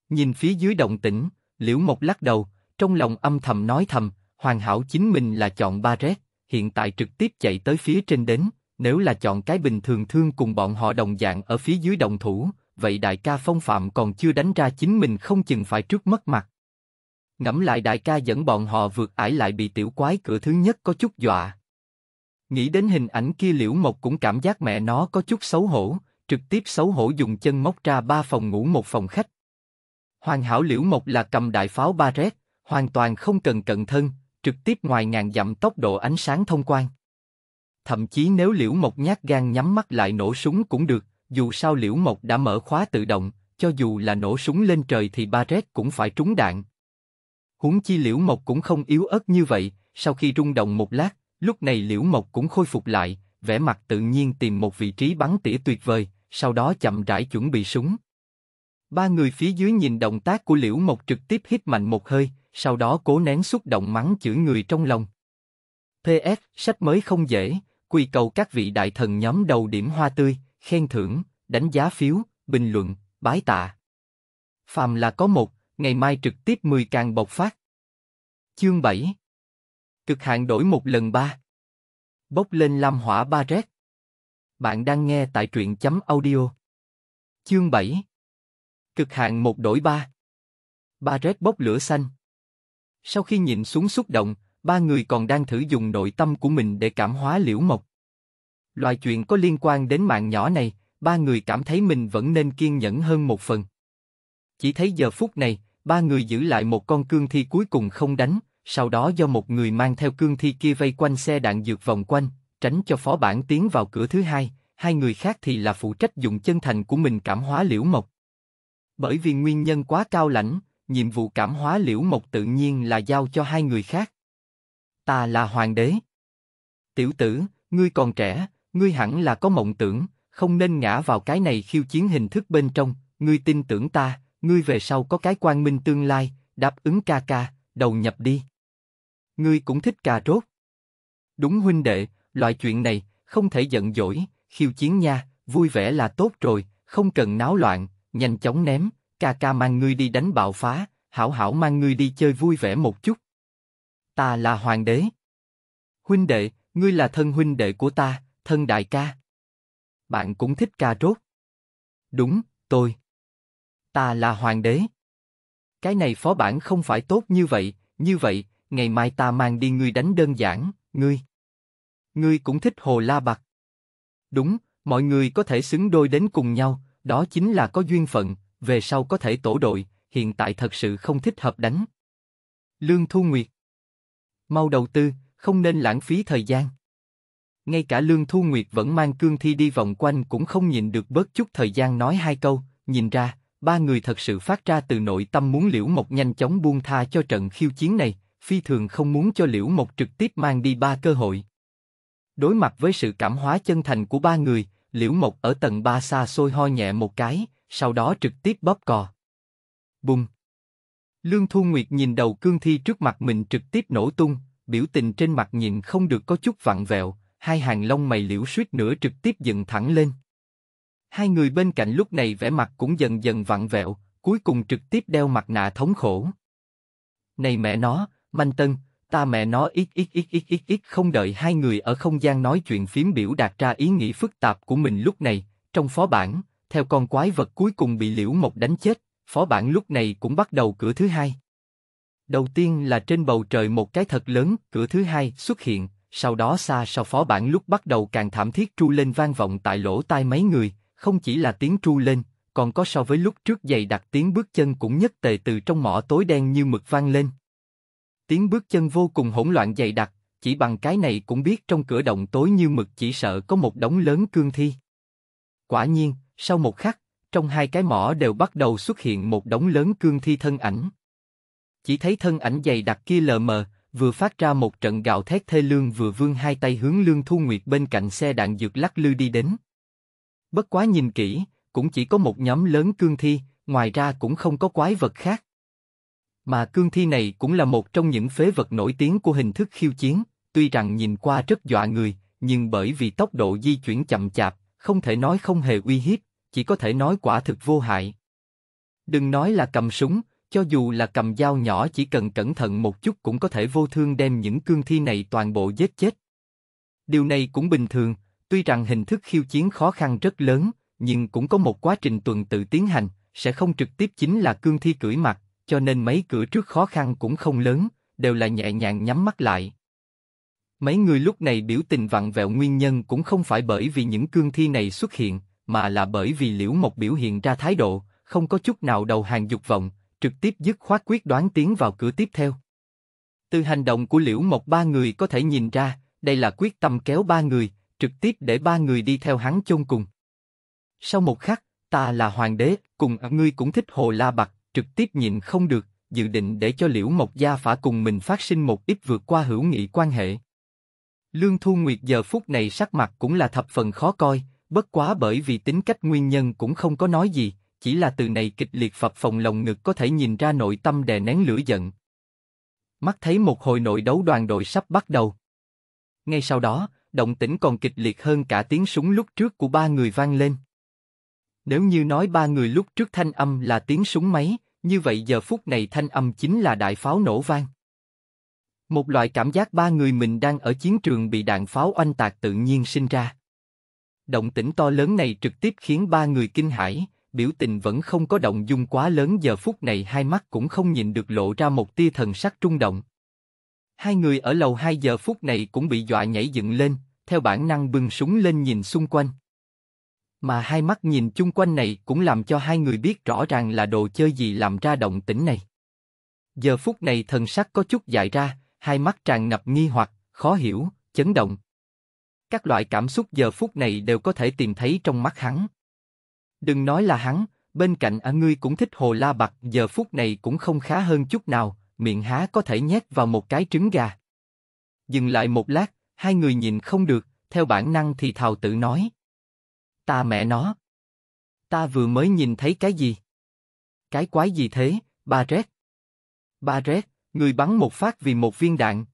Nhìn phía dưới động tĩnh, Liễu Mộc lắc đầu, trong lòng âm thầm nói thầm, hoàn hảo chính mình là chọn ba rét, hiện tại trực tiếp chạy tới phía trên đến, nếu là chọn cái bình thường thương cùng bọn họ đồng dạng ở phía dưới đồng thủ, vậy đại ca phong phạm còn chưa đánh ra chính mình không chừng phải trước mất mặt. Ngẫm lại đại ca dẫn bọn họ vượt ải lại bị tiểu quái cửa thứ nhất có chút dọa. Nghĩ đến hình ảnh kia liễu mộc cũng cảm giác mẹ nó có chút xấu hổ, trực tiếp xấu hổ dùng chân móc ra ba phòng ngủ một phòng khách, Hoàng hảo liễu mộc là cầm đại pháo ba rét, hoàn toàn không cần cận thân, trực tiếp ngoài ngàn dặm tốc độ ánh sáng thông quan. Thậm chí nếu liễu mộc nhát gan nhắm mắt lại nổ súng cũng được, dù sao liễu mộc đã mở khóa tự động, cho dù là nổ súng lên trời thì ba rét cũng phải trúng đạn. Huống chi liễu mộc cũng không yếu ớt như vậy, sau khi rung động một lát, lúc này liễu mộc cũng khôi phục lại, vẻ mặt tự nhiên tìm một vị trí bắn tỉa tuyệt vời, sau đó chậm rãi chuẩn bị súng. Ba người phía dưới nhìn động tác của Liễu Mộc trực tiếp hít mạnh một hơi, sau đó cố nén xúc động mắng chửi người trong lòng. PS, sách mới không dễ, quy cầu các vị đại thần nhóm đầu điểm hoa tươi, khen thưởng, đánh giá phiếu, bình luận, bái tạ. Phàm là có một, ngày mai trực tiếp mười càng bộc phát. Chương 7 Cực hạn đổi một lần ba. Bốc lên lam hỏa ba rét. Bạn đang nghe tại truyện chấm audio. Chương 7 Cực hạn một đổi ba. Ba rét bốc lửa xanh. Sau khi nhìn xuống xúc động, ba người còn đang thử dùng nội tâm của mình để cảm hóa liễu mộc. Loại chuyện có liên quan đến mạng nhỏ này, ba người cảm thấy mình vẫn nên kiên nhẫn hơn một phần. Chỉ thấy giờ phút này, ba người giữ lại một con cương thi cuối cùng không đánh, sau đó do một người mang theo cương thi kia vây quanh xe đạn dược vòng quanh, tránh cho phó bản tiến vào cửa thứ hai, hai người khác thì là phụ trách dùng chân thành của mình cảm hóa liễu mộc. Bởi vì nguyên nhân quá cao lãnh, nhiệm vụ cảm hóa liễu mộc tự nhiên là giao cho hai người khác. Ta là hoàng đế. Tiểu tử, ngươi còn trẻ, ngươi hẳn là có mộng tưởng, không nên ngã vào cái này khiêu chiến hình thức bên trong, ngươi tin tưởng ta, ngươi về sau có cái quan minh tương lai, đáp ứng ca ca, đầu nhập đi. Ngươi cũng thích cà rốt. Đúng huynh đệ, loại chuyện này, không thể giận dỗi, khiêu chiến nha, vui vẻ là tốt rồi, không cần náo loạn, nhanh chóng ném, ca ca mang ngươi đi đánh bạo phá, hảo hảo mang ngươi đi chơi vui vẻ một chút. Ta là hoàng đế. Huynh đệ, ngươi là thân huynh đệ của ta, thân đại ca. Bạn cũng thích cà rốt. Đúng, tôi. Ta là hoàng đế. Cái này phó bản không phải tốt như vậy, như vậy, ngày mai ta mang đi ngươi đánh đơn giản, ngươi. Ngươi cũng thích hồ la bạc. Đúng, mọi người có thể xứng đôi đến cùng nhau, đó chính là có duyên phận, về sau có thể tổ đội, hiện tại thật sự không thích hợp đánh. Lương Thu Nguyệt Mau đầu tư, không nên lãng phí thời gian. Ngay cả Lương Thu Nguyệt vẫn mang cương thi đi vòng quanh cũng không nhìn được bớt chút thời gian nói hai câu, nhìn ra, ba người thật sự phát ra từ nội tâm muốn Liễu Mộc nhanh chóng buông tha cho trận khiêu chiến này, phi thường không muốn cho Liễu Mộc trực tiếp mang đi ba cơ hội. Đối mặt với sự cảm hóa chân thành của ba người, Liễu Mộc ở tầng ba xa xôi ho nhẹ một cái, sau đó trực tiếp bóp cò. Bùng! Lương Thu Nguyệt nhìn đầu cương thi trước mặt mình trực tiếp nổ tung, biểu tình trên mặt nhìn không được có chút vặn vẹo, hai hàng lông mày liễu suýt nữa trực tiếp dựng thẳng lên. Hai người bên cạnh lúc này vẻ mặt cũng dần dần vặn vẹo, cuối cùng trực tiếp đeo mặt nạ thống khổ. Này mẹ nó, Manh Tân, Ta mẹ nó ít ít ít ít ít ít không đợi hai người ở không gian nói chuyện phím biểu đạt ra ý nghĩ phức tạp của mình lúc này, trong phó bản, theo con quái vật cuối cùng bị liễu mộc đánh chết, phó bản lúc này cũng bắt đầu cửa thứ hai. Đầu tiên là trên bầu trời một cái thật lớn, cửa thứ hai xuất hiện, sau đó xa sau phó bản lúc bắt đầu càng thảm thiết tru lên vang vọng tại lỗ tai mấy người, không chỉ là tiếng tru lên, còn có so với lúc trước dày đặt tiếng bước chân cũng nhất tề từ trong mỏ tối đen như mực vang lên tiếng bước chân vô cùng hỗn loạn dày đặc, chỉ bằng cái này cũng biết trong cửa động tối như mực chỉ sợ có một đống lớn cương thi. Quả nhiên, sau một khắc, trong hai cái mỏ đều bắt đầu xuất hiện một đống lớn cương thi thân ảnh. Chỉ thấy thân ảnh dày đặc kia lờ mờ, vừa phát ra một trận gạo thét thê lương vừa vươn hai tay hướng Lương Thu Nguyệt bên cạnh xe đạn dược lắc lư đi đến. Bất quá nhìn kỹ, cũng chỉ có một nhóm lớn cương thi, ngoài ra cũng không có quái vật khác. Mà cương thi này cũng là một trong những phế vật nổi tiếng của hình thức khiêu chiến, tuy rằng nhìn qua rất dọa người, nhưng bởi vì tốc độ di chuyển chậm chạp, không thể nói không hề uy hiếp, chỉ có thể nói quả thực vô hại. Đừng nói là cầm súng, cho dù là cầm dao nhỏ chỉ cần cẩn thận một chút cũng có thể vô thương đem những cương thi này toàn bộ giết chết. Điều này cũng bình thường, tuy rằng hình thức khiêu chiến khó khăn rất lớn, nhưng cũng có một quá trình tuần tự tiến hành, sẽ không trực tiếp chính là cương thi cưỡi mặt, cho nên mấy cửa trước khó khăn cũng không lớn, đều là nhẹ nhàng nhắm mắt lại. Mấy người lúc này biểu tình vặn vẹo nguyên nhân cũng không phải bởi vì những cương thi này xuất hiện, mà là bởi vì Liễu Mộc biểu hiện ra thái độ, không có chút nào đầu hàng dục vọng, trực tiếp dứt khoát quyết đoán tiến vào cửa tiếp theo. Từ hành động của Liễu Mộc ba người có thể nhìn ra, đây là quyết tâm kéo ba người, trực tiếp để ba người đi theo hắn chôn cùng. Sau một khắc, ta là hoàng đế, cùng ngươi cũng thích hồ la bạc, trực tiếp nhìn không được, dự định để cho Liễu Mộc Gia Phả cùng mình phát sinh một ít vượt qua hữu nghị quan hệ. Lương Thu Nguyệt giờ phút này sắc mặt cũng là thập phần khó coi, bất quá bởi vì tính cách nguyên nhân cũng không có nói gì, chỉ là từ này kịch liệt phập phòng lòng ngực có thể nhìn ra nội tâm đè nén lửa giận. Mắt thấy một hồi nội đấu đoàn đội sắp bắt đầu. Ngay sau đó, động tĩnh còn kịch liệt hơn cả tiếng súng lúc trước của ba người vang lên. Nếu như nói ba người lúc trước thanh âm là tiếng súng máy, như vậy giờ phút này thanh âm chính là đại pháo nổ vang. Một loại cảm giác ba người mình đang ở chiến trường bị đạn pháo oanh tạc tự nhiên sinh ra. Động tĩnh to lớn này trực tiếp khiến ba người kinh hãi, biểu tình vẫn không có động dung quá lớn giờ phút này hai mắt cũng không nhìn được lộ ra một tia thần sắc trung động. Hai người ở lầu hai giờ phút này cũng bị dọa nhảy dựng lên, theo bản năng bưng súng lên nhìn xung quanh. Mà hai mắt nhìn chung quanh này cũng làm cho hai người biết rõ ràng là đồ chơi gì làm ra động tĩnh này. Giờ phút này thần sắc có chút dại ra, hai mắt tràn ngập nghi hoặc, khó hiểu, chấn động. Các loại cảm xúc giờ phút này đều có thể tìm thấy trong mắt hắn. Đừng nói là hắn, bên cạnh ở ngươi cũng thích hồ la bạc giờ phút này cũng không khá hơn chút nào, miệng há có thể nhét vào một cái trứng gà. Dừng lại một lát, hai người nhìn không được, theo bản năng thì thào tự nói. Ta mẹ nó! Ta vừa mới nhìn thấy cái gì? Cái quái gì thế, ba rét? ba rét, người bắn một phát vì một viên đạn.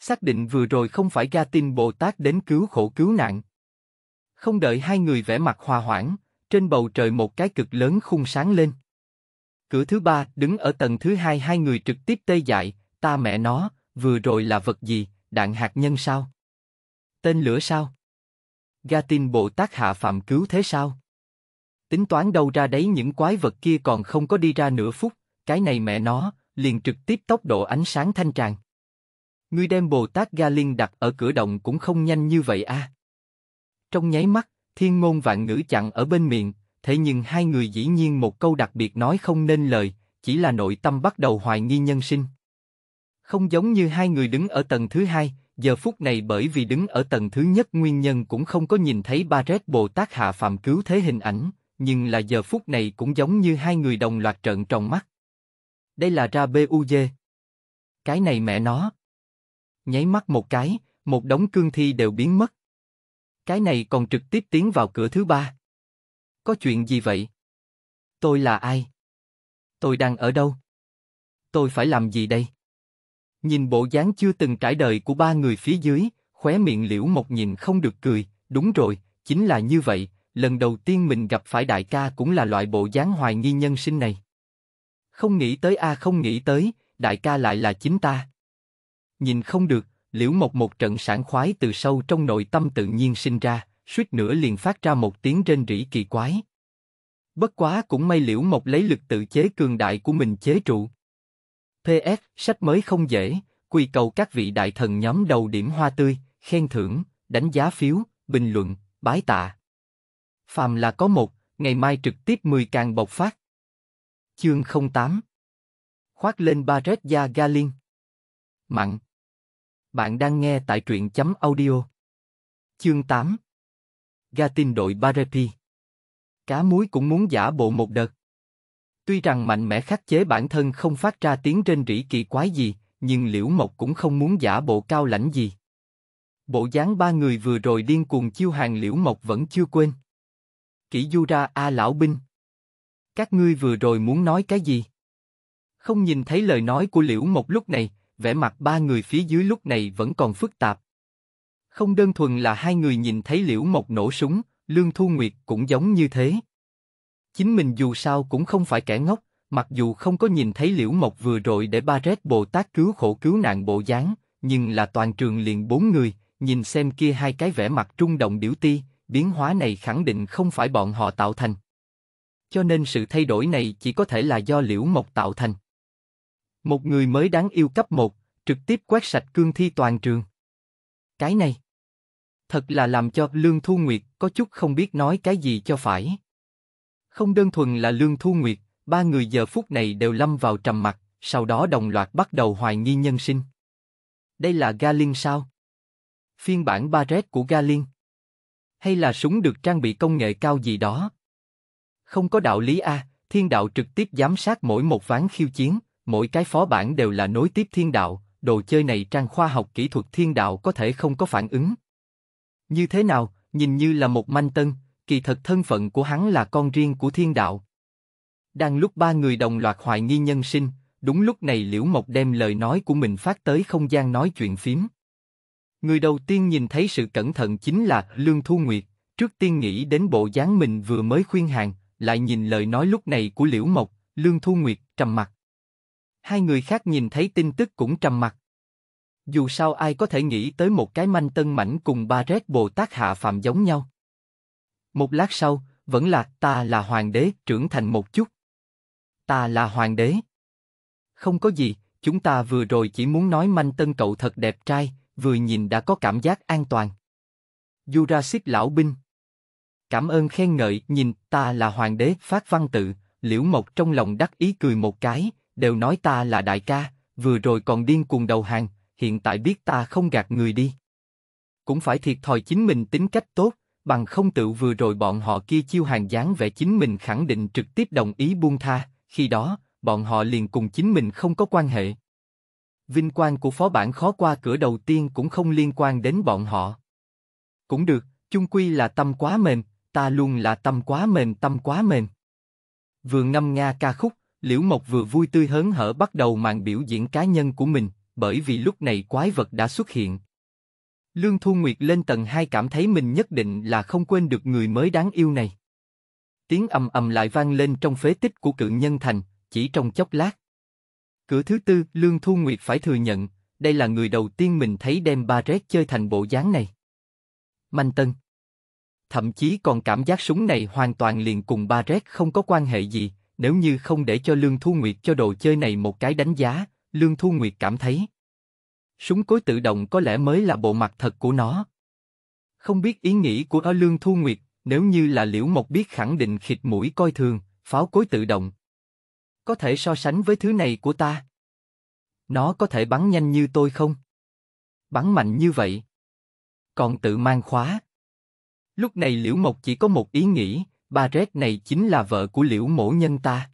Xác định vừa rồi không phải ga tin Bồ Tát đến cứu khổ cứu nạn. Không đợi hai người vẽ mặt hòa hoãn, trên bầu trời một cái cực lớn khung sáng lên. Cửa thứ ba, đứng ở tầng thứ hai hai người trực tiếp tê dại, ta mẹ nó, vừa rồi là vật gì, đạn hạt nhân sao? Tên lửa sao? ga tin Bồ Tát hạ phạm cứu thế sao? Tính toán đâu ra đấy những quái vật kia còn không có đi ra nửa phút, cái này mẹ nó, liền trực tiếp tốc độ ánh sáng thanh tràng. Ngươi đem Bồ Tát Ga Liên đặt ở cửa động cũng không nhanh như vậy a. À. Trong nháy mắt, thiên ngôn vạn ngữ chặn ở bên miệng, thế nhưng hai người dĩ nhiên một câu đặc biệt nói không nên lời, chỉ là nội tâm bắt đầu hoài nghi nhân sinh. Không giống như hai người đứng ở tầng thứ hai, giờ phút này bởi vì đứng ở tầng thứ nhất nguyên nhân cũng không có nhìn thấy ba rét Bồ Tát hạ phàm cứu thế hình ảnh, nhưng là giờ phút này cũng giống như hai người đồng loạt trợn tròn mắt. Đây là ra BUG. Cái này mẹ nó. Nháy mắt một cái, một đống cương thi đều biến mất. Cái này còn trực tiếp tiến vào cửa thứ ba. Có chuyện gì vậy? Tôi là ai? Tôi đang ở đâu? Tôi phải làm gì đây? Nhìn bộ dáng chưa từng trải đời của ba người phía dưới, khóe miệng liễu một nhìn không được cười, đúng rồi, chính là như vậy, lần đầu tiên mình gặp phải đại ca cũng là loại bộ dáng hoài nghi nhân sinh này. Không nghĩ tới a không nghĩ tới, đại ca lại là chính ta. Nhìn không được, liễu một một trận sảng khoái từ sâu trong nội tâm tự nhiên sinh ra, suýt nữa liền phát ra một tiếng rên rỉ kỳ quái. Bất quá cũng may liễu một lấy lực tự chế cường đại của mình chế trụ. PS, sách mới không dễ, quy cầu các vị đại thần nhóm đầu điểm hoa tươi, khen thưởng, đánh giá phiếu, bình luận, bái tạ. Phàm là có một, ngày mai trực tiếp 10 càng bộc phát. Chương 08 Khoác lên Barret da Galin Mặn Bạn đang nghe tại truyện chấm audio Chương 8 Ga tin đội Barrepi Cá muối cũng muốn giả bộ một đợt Tuy rằng mạnh mẽ khắc chế bản thân không phát ra tiếng rên rỉ kỳ quái gì, nhưng Liễu Mộc cũng không muốn giả bộ cao lãnh gì. Bộ dáng ba người vừa rồi điên cuồng chiêu hàng Liễu Mộc vẫn chưa quên. Kỷ du ra A Lão Binh. Các ngươi vừa rồi muốn nói cái gì? Không nhìn thấy lời nói của Liễu Mộc lúc này, vẻ mặt ba người phía dưới lúc này vẫn còn phức tạp. Không đơn thuần là hai người nhìn thấy Liễu Mộc nổ súng, Lương Thu Nguyệt cũng giống như thế chính mình dù sao cũng không phải kẻ ngốc, mặc dù không có nhìn thấy liễu mộc vừa rồi để ba rét Bồ Tát cứu khổ cứu nạn bộ dáng, nhưng là toàn trường liền bốn người, nhìn xem kia hai cái vẻ mặt trung động điểu ti, biến hóa này khẳng định không phải bọn họ tạo thành. Cho nên sự thay đổi này chỉ có thể là do liễu mộc tạo thành. Một người mới đáng yêu cấp một, trực tiếp quét sạch cương thi toàn trường. Cái này, thật là làm cho Lương Thu Nguyệt có chút không biết nói cái gì cho phải. Không đơn thuần là Lương Thu Nguyệt, ba người giờ phút này đều lâm vào trầm mặc, sau đó đồng loạt bắt đầu hoài nghi nhân sinh. Đây là ga liên sao? Phiên bản ba Barret của ga liên Hay là súng được trang bị công nghệ cao gì đó? Không có đạo lý A, thiên đạo trực tiếp giám sát mỗi một ván khiêu chiến, mỗi cái phó bản đều là nối tiếp thiên đạo, đồ chơi này trang khoa học kỹ thuật thiên đạo có thể không có phản ứng. Như thế nào, nhìn như là một manh tân, kỳ thật thân phận của hắn là con riêng của thiên đạo. Đang lúc ba người đồng loạt hoài nghi nhân sinh, đúng lúc này Liễu Mộc đem lời nói của mình phát tới không gian nói chuyện phím. Người đầu tiên nhìn thấy sự cẩn thận chính là Lương Thu Nguyệt, trước tiên nghĩ đến bộ dáng mình vừa mới khuyên hàng, lại nhìn lời nói lúc này của Liễu Mộc, Lương Thu Nguyệt trầm mặt. Hai người khác nhìn thấy tin tức cũng trầm mặt. Dù sao ai có thể nghĩ tới một cái manh tân mảnh cùng ba rét Bồ Tát hạ phạm giống nhau. Một lát sau, vẫn là ta là hoàng đế trưởng thành một chút. Ta là hoàng đế. Không có gì, chúng ta vừa rồi chỉ muốn nói manh tân cậu thật đẹp trai, vừa nhìn đã có cảm giác an toàn. Jurassic lão binh. Cảm ơn khen ngợi, nhìn, ta là hoàng đế, phát văn tự, liễu mộc trong lòng đắc ý cười một cái, đều nói ta là đại ca, vừa rồi còn điên cuồng đầu hàng, hiện tại biết ta không gạt người đi. Cũng phải thiệt thòi chính mình tính cách tốt bằng không tự vừa rồi bọn họ kia chiêu hàng dáng vẻ chính mình khẳng định trực tiếp đồng ý buông tha, khi đó, bọn họ liền cùng chính mình không có quan hệ. Vinh quang của phó bản khó qua cửa đầu tiên cũng không liên quan đến bọn họ. Cũng được, chung quy là tâm quá mềm, ta luôn là tâm quá mềm tâm quá mềm. Vừa ngâm nga ca khúc, Liễu Mộc vừa vui tươi hớn hở bắt đầu màn biểu diễn cá nhân của mình, bởi vì lúc này quái vật đã xuất hiện. Lương Thu Nguyệt lên tầng 2 cảm thấy mình nhất định là không quên được người mới đáng yêu này. Tiếng ầm ầm lại vang lên trong phế tích của cự nhân thành, chỉ trong chốc lát. Cửa thứ tư, Lương Thu Nguyệt phải thừa nhận, đây là người đầu tiên mình thấy đem Ba Rét chơi thành bộ dáng này. Manh Tân Thậm chí còn cảm giác súng này hoàn toàn liền cùng Ba Rét không có quan hệ gì, nếu như không để cho Lương Thu Nguyệt cho đồ chơi này một cái đánh giá, Lương Thu Nguyệt cảm thấy súng cối tự động có lẽ mới là bộ mặt thật của nó. Không biết ý nghĩ của ở Lương Thu Nguyệt, nếu như là liễu mộc biết khẳng định khịt mũi coi thường, pháo cối tự động. Có thể so sánh với thứ này của ta. Nó có thể bắn nhanh như tôi không? Bắn mạnh như vậy. Còn tự mang khóa. Lúc này Liễu Mộc chỉ có một ý nghĩ, bà Rét này chính là vợ của Liễu mổ nhân ta.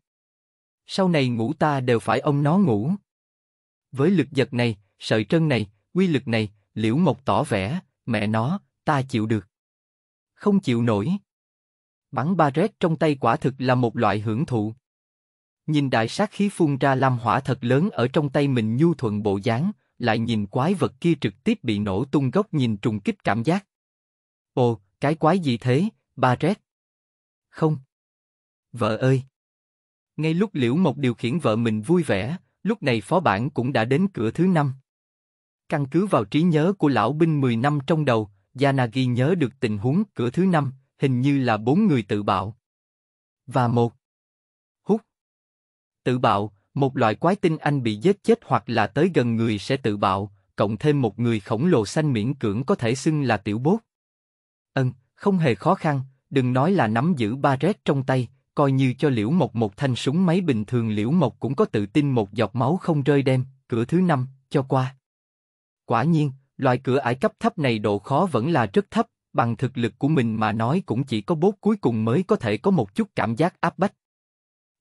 Sau này ngủ ta đều phải ông nó ngủ. Với lực giật này, sợi trân này, quy lực này, liễu mộc tỏ vẻ, mẹ nó, ta chịu được. Không chịu nổi. Bắn ba rét trong tay quả thực là một loại hưởng thụ. Nhìn đại sát khí phun ra lam hỏa thật lớn ở trong tay mình nhu thuận bộ dáng, lại nhìn quái vật kia trực tiếp bị nổ tung gốc nhìn trùng kích cảm giác. Ồ, cái quái gì thế, ba rét? Không. Vợ ơi! Ngay lúc Liễu Mộc điều khiển vợ mình vui vẻ, lúc này phó bản cũng đã đến cửa thứ năm. Căn cứ vào trí nhớ của lão binh 10 năm trong đầu, Yanagi nhớ được tình huống cửa thứ năm, hình như là bốn người tự bạo. Và một Hút Tự bạo, một loại quái tinh anh bị giết chết hoặc là tới gần người sẽ tự bạo, cộng thêm một người khổng lồ xanh miễn cưỡng có thể xưng là tiểu bốt. Ân, không hề khó khăn, đừng nói là nắm giữ ba rét trong tay, coi như cho liễu mộc một thanh súng máy bình thường liễu mộc cũng có tự tin một giọt máu không rơi đem, cửa thứ năm, cho qua. Quả nhiên, loại cửa ải cấp thấp này độ khó vẫn là rất thấp, bằng thực lực của mình mà nói cũng chỉ có bốt cuối cùng mới có thể có một chút cảm giác áp bách.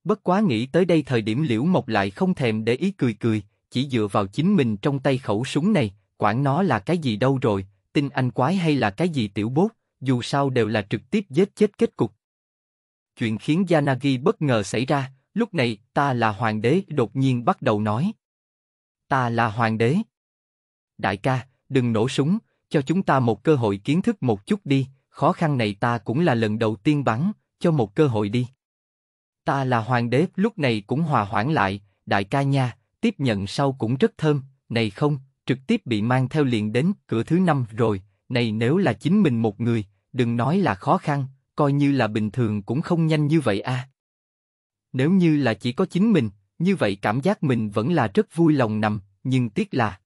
Bất quá nghĩ tới đây thời điểm liễu mộc lại không thèm để ý cười cười, chỉ dựa vào chính mình trong tay khẩu súng này, quản nó là cái gì đâu rồi, tin anh quái hay là cái gì tiểu bốt, dù sao đều là trực tiếp giết chết kết cục. Chuyện khiến Yanagi bất ngờ xảy ra, lúc này ta là hoàng đế đột nhiên bắt đầu nói. Ta là hoàng đế đại ca, đừng nổ súng, cho chúng ta một cơ hội kiến thức một chút đi, khó khăn này ta cũng là lần đầu tiên bắn, cho một cơ hội đi. Ta là hoàng đế, lúc này cũng hòa hoãn lại, đại ca nha, tiếp nhận sau cũng rất thơm, này không, trực tiếp bị mang theo liền đến cửa thứ năm rồi, này nếu là chính mình một người, đừng nói là khó khăn, coi như là bình thường cũng không nhanh như vậy a. À. Nếu như là chỉ có chính mình, như vậy cảm giác mình vẫn là rất vui lòng nằm, nhưng tiếc là,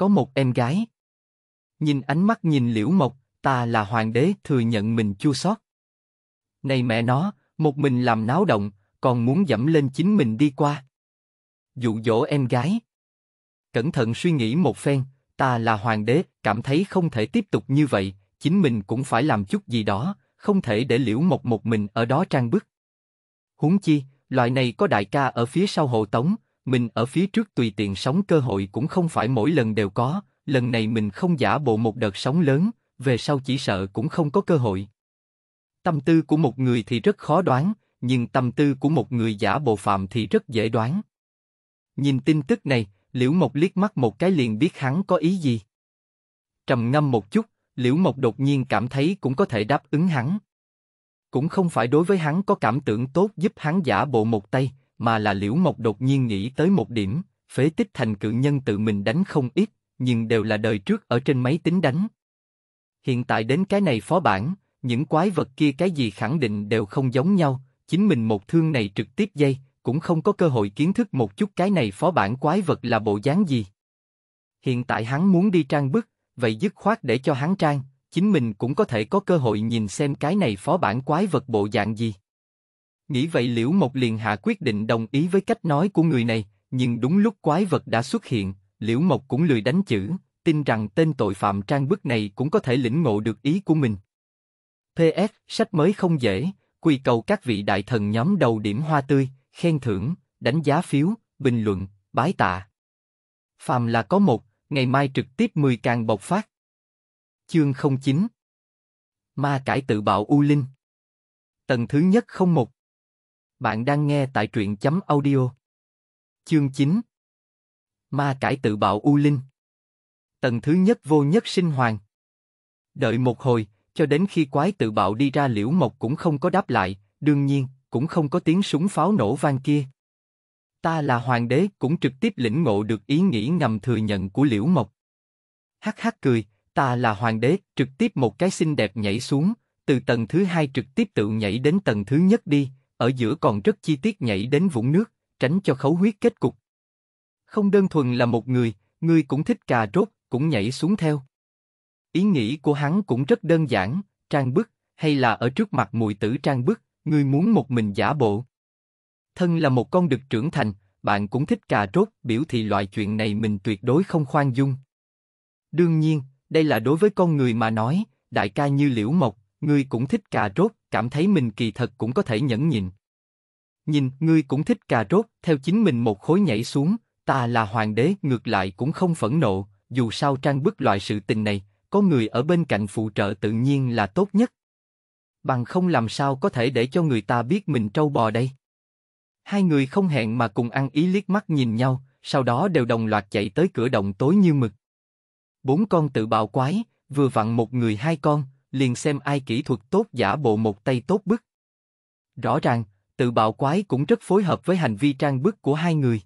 có một em gái. Nhìn ánh mắt nhìn liễu mộc, ta là hoàng đế thừa nhận mình chua sót Này mẹ nó, một mình làm náo động, còn muốn dẫm lên chính mình đi qua. Dụ dỗ em gái. Cẩn thận suy nghĩ một phen, ta là hoàng đế, cảm thấy không thể tiếp tục như vậy, chính mình cũng phải làm chút gì đó, không thể để liễu mộc một mình ở đó trang bức. Huống chi, loại này có đại ca ở phía sau hộ tống, mình ở phía trước tùy tiện sống cơ hội cũng không phải mỗi lần đều có, lần này mình không giả bộ một đợt sóng lớn, về sau chỉ sợ cũng không có cơ hội. Tâm tư của một người thì rất khó đoán, nhưng tâm tư của một người giả bộ phạm thì rất dễ đoán. Nhìn tin tức này, Liễu Mộc liếc mắt một cái liền biết hắn có ý gì. Trầm ngâm một chút, Liễu Mộc đột nhiên cảm thấy cũng có thể đáp ứng hắn. Cũng không phải đối với hắn có cảm tưởng tốt giúp hắn giả bộ một tay, mà là Liễu Mộc đột nhiên nghĩ tới một điểm, phế tích thành cự nhân tự mình đánh không ít, nhưng đều là đời trước ở trên máy tính đánh. Hiện tại đến cái này phó bản, những quái vật kia cái gì khẳng định đều không giống nhau, chính mình một thương này trực tiếp dây, cũng không có cơ hội kiến thức một chút cái này phó bản quái vật là bộ dáng gì. Hiện tại hắn muốn đi trang bức, vậy dứt khoát để cho hắn trang, chính mình cũng có thể có cơ hội nhìn xem cái này phó bản quái vật bộ dạng gì. Nghĩ vậy Liễu Mộc liền hạ quyết định đồng ý với cách nói của người này, nhưng đúng lúc quái vật đã xuất hiện, Liễu Mộc cũng lười đánh chữ, tin rằng tên tội phạm trang bức này cũng có thể lĩnh ngộ được ý của mình. PS, sách mới không dễ, quy cầu các vị đại thần nhóm đầu điểm hoa tươi, khen thưởng, đánh giá phiếu, bình luận, bái tạ. phạm là có một, ngày mai trực tiếp 10 càng bộc phát. Chương 09 Ma cải tự bạo U Linh Tầng thứ nhất không một bạn đang nghe tại truyện chấm audio. Chương 9 Ma cải tự bạo U Linh Tầng thứ nhất vô nhất sinh hoàng Đợi một hồi, cho đến khi quái tự bạo đi ra liễu mộc cũng không có đáp lại, đương nhiên, cũng không có tiếng súng pháo nổ vang kia. Ta là hoàng đế cũng trực tiếp lĩnh ngộ được ý nghĩ ngầm thừa nhận của liễu mộc. Hắc hắc cười, ta là hoàng đế, trực tiếp một cái xinh đẹp nhảy xuống, từ tầng thứ hai trực tiếp tự nhảy đến tầng thứ nhất đi, ở giữa còn rất chi tiết nhảy đến vũng nước, tránh cho khấu huyết kết cục. Không đơn thuần là một người, người cũng thích cà rốt, cũng nhảy xuống theo. Ý nghĩ của hắn cũng rất đơn giản, trang bức, hay là ở trước mặt mùi tử trang bức, người muốn một mình giả bộ. Thân là một con được trưởng thành, bạn cũng thích cà rốt, biểu thị loại chuyện này mình tuyệt đối không khoan dung. Đương nhiên, đây là đối với con người mà nói, đại ca như liễu mộc, người cũng thích cà rốt, cảm thấy mình kỳ thật cũng có thể nhẫn nhịn. Nhìn, ngươi cũng thích cà rốt, theo chính mình một khối nhảy xuống, ta là hoàng đế ngược lại cũng không phẫn nộ, dù sao trang bức loại sự tình này, có người ở bên cạnh phụ trợ tự nhiên là tốt nhất. Bằng không làm sao có thể để cho người ta biết mình trâu bò đây. Hai người không hẹn mà cùng ăn ý liếc mắt nhìn nhau, sau đó đều đồng loạt chạy tới cửa động tối như mực. Bốn con tự bạo quái, vừa vặn một người hai con, liền xem ai kỹ thuật tốt giả bộ một tay tốt bức. Rõ ràng, tự bạo quái cũng rất phối hợp với hành vi trang bức của hai người.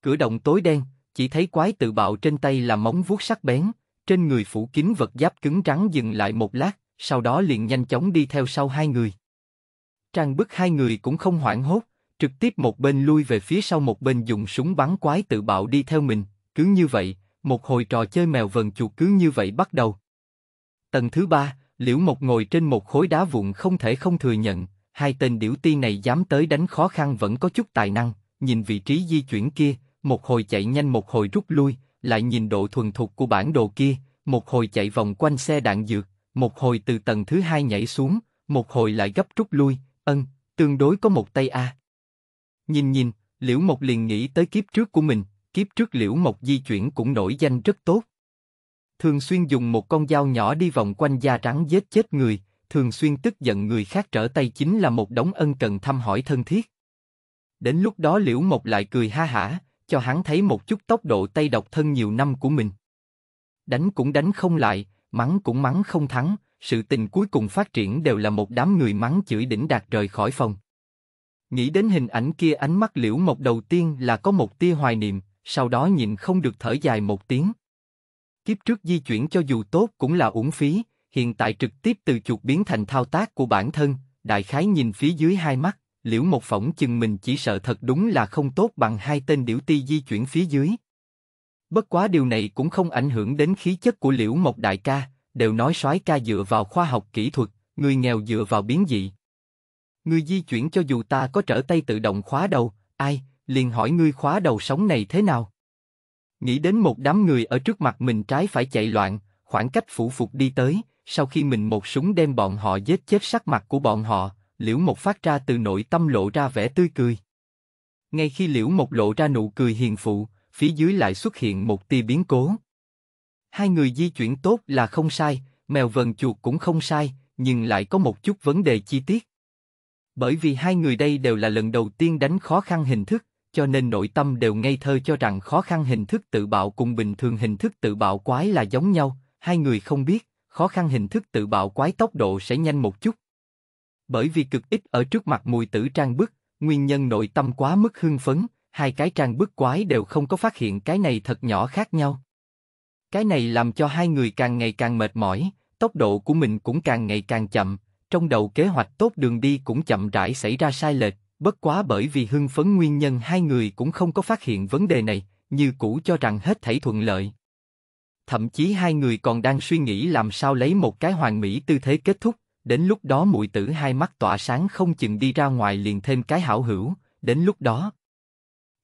Cửa động tối đen, chỉ thấy quái tự bạo trên tay là móng vuốt sắc bén, trên người phủ kín vật giáp cứng rắn dừng lại một lát, sau đó liền nhanh chóng đi theo sau hai người. Trang bức hai người cũng không hoảng hốt, trực tiếp một bên lui về phía sau một bên dùng súng bắn quái tự bạo đi theo mình, cứ như vậy, một hồi trò chơi mèo vần chuột cứ như vậy bắt đầu. Tầng thứ ba, Liễu Mộc ngồi trên một khối đá vụn không thể không thừa nhận, hai tên điểu ti này dám tới đánh khó khăn vẫn có chút tài năng, nhìn vị trí di chuyển kia, một hồi chạy nhanh một hồi rút lui, lại nhìn độ thuần thục của bản đồ kia, một hồi chạy vòng quanh xe đạn dược, một hồi từ tầng thứ hai nhảy xuống, một hồi lại gấp rút lui, ân, tương đối có một tay A. Nhìn nhìn, Liễu Mộc liền nghĩ tới kiếp trước của mình, kiếp trước Liễu Mộc di chuyển cũng nổi danh rất tốt, thường xuyên dùng một con dao nhỏ đi vòng quanh da trắng giết chết người, thường xuyên tức giận người khác trở tay chính là một đống ân cần thăm hỏi thân thiết. Đến lúc đó Liễu Mộc lại cười ha hả, cho hắn thấy một chút tốc độ tay độc thân nhiều năm của mình. Đánh cũng đánh không lại, mắng cũng mắng không thắng, sự tình cuối cùng phát triển đều là một đám người mắng chửi đỉnh đạt rời khỏi phòng. Nghĩ đến hình ảnh kia ánh mắt Liễu Mộc đầu tiên là có một tia hoài niệm, sau đó nhịn không được thở dài một tiếng. Kiếp trước di chuyển cho dù tốt cũng là uổng phí, hiện tại trực tiếp từ chuột biến thành thao tác của bản thân, đại khái nhìn phía dưới hai mắt, liễu một phỏng chừng mình chỉ sợ thật đúng là không tốt bằng hai tên điểu ti di chuyển phía dưới. Bất quá điều này cũng không ảnh hưởng đến khí chất của liễu một đại ca, đều nói soái ca dựa vào khoa học kỹ thuật, người nghèo dựa vào biến dị. Người di chuyển cho dù ta có trở tay tự động khóa đầu, ai, liền hỏi ngươi khóa đầu sống này thế nào? Nghĩ đến một đám người ở trước mặt mình trái phải chạy loạn, khoảng cách phủ phục đi tới, sau khi mình một súng đem bọn họ giết chết sắc mặt của bọn họ, liễu một phát ra từ nội tâm lộ ra vẻ tươi cười. Ngay khi liễu một lộ ra nụ cười hiền phụ, phía dưới lại xuất hiện một tia biến cố. Hai người di chuyển tốt là không sai, mèo vần chuột cũng không sai, nhưng lại có một chút vấn đề chi tiết. Bởi vì hai người đây đều là lần đầu tiên đánh khó khăn hình thức, cho nên nội tâm đều ngây thơ cho rằng khó khăn hình thức tự bạo cùng bình thường hình thức tự bạo quái là giống nhau, hai người không biết, khó khăn hình thức tự bạo quái tốc độ sẽ nhanh một chút. Bởi vì cực ít ở trước mặt mùi tử trang bức, nguyên nhân nội tâm quá mức hưng phấn, hai cái trang bức quái đều không có phát hiện cái này thật nhỏ khác nhau. Cái này làm cho hai người càng ngày càng mệt mỏi, tốc độ của mình cũng càng ngày càng chậm, trong đầu kế hoạch tốt đường đi cũng chậm rãi xảy ra sai lệch, Bất quá bởi vì hưng phấn nguyên nhân hai người cũng không có phát hiện vấn đề này, như cũ cho rằng hết thảy thuận lợi. Thậm chí hai người còn đang suy nghĩ làm sao lấy một cái hoàn mỹ tư thế kết thúc, đến lúc đó muội tử hai mắt tỏa sáng không chừng đi ra ngoài liền thêm cái hảo hữu, đến lúc đó.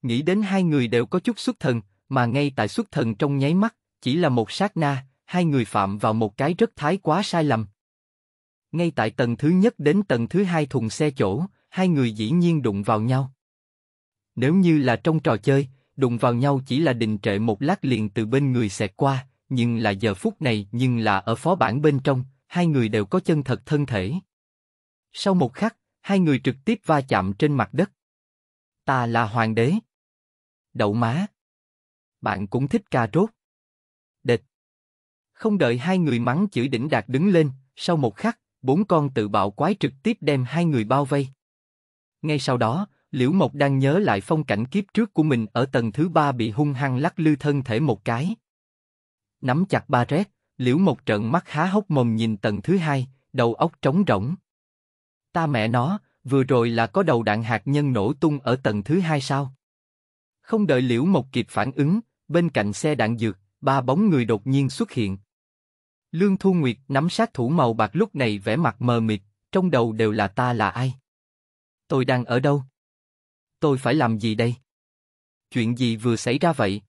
Nghĩ đến hai người đều có chút xuất thần, mà ngay tại xuất thần trong nháy mắt, chỉ là một sát na, hai người phạm vào một cái rất thái quá sai lầm. Ngay tại tầng thứ nhất đến tầng thứ hai thùng xe chỗ, hai người dĩ nhiên đụng vào nhau. Nếu như là trong trò chơi, đụng vào nhau chỉ là đình trệ một lát liền từ bên người xẹt qua, nhưng là giờ phút này nhưng là ở phó bản bên trong, hai người đều có chân thật thân thể. Sau một khắc, hai người trực tiếp va chạm trên mặt đất. Ta là hoàng đế. Đậu má. Bạn cũng thích cà rốt. Địch. Không đợi hai người mắng chửi đỉnh đạt đứng lên, sau một khắc, bốn con tự bạo quái trực tiếp đem hai người bao vây. Ngay sau đó, Liễu Mộc đang nhớ lại phong cảnh kiếp trước của mình ở tầng thứ ba bị hung hăng lắc lư thân thể một cái. Nắm chặt ba rét, Liễu Mộc trợn mắt há hốc mồm nhìn tầng thứ hai, đầu óc trống rỗng. Ta mẹ nó, vừa rồi là có đầu đạn hạt nhân nổ tung ở tầng thứ hai sao? Không đợi Liễu Mộc kịp phản ứng, bên cạnh xe đạn dược, ba bóng người đột nhiên xuất hiện. Lương Thu Nguyệt nắm sát thủ màu bạc lúc này vẻ mặt mờ mịt, trong đầu đều là ta là ai. Tôi đang ở đâu? Tôi phải làm gì đây? Chuyện gì vừa xảy ra vậy?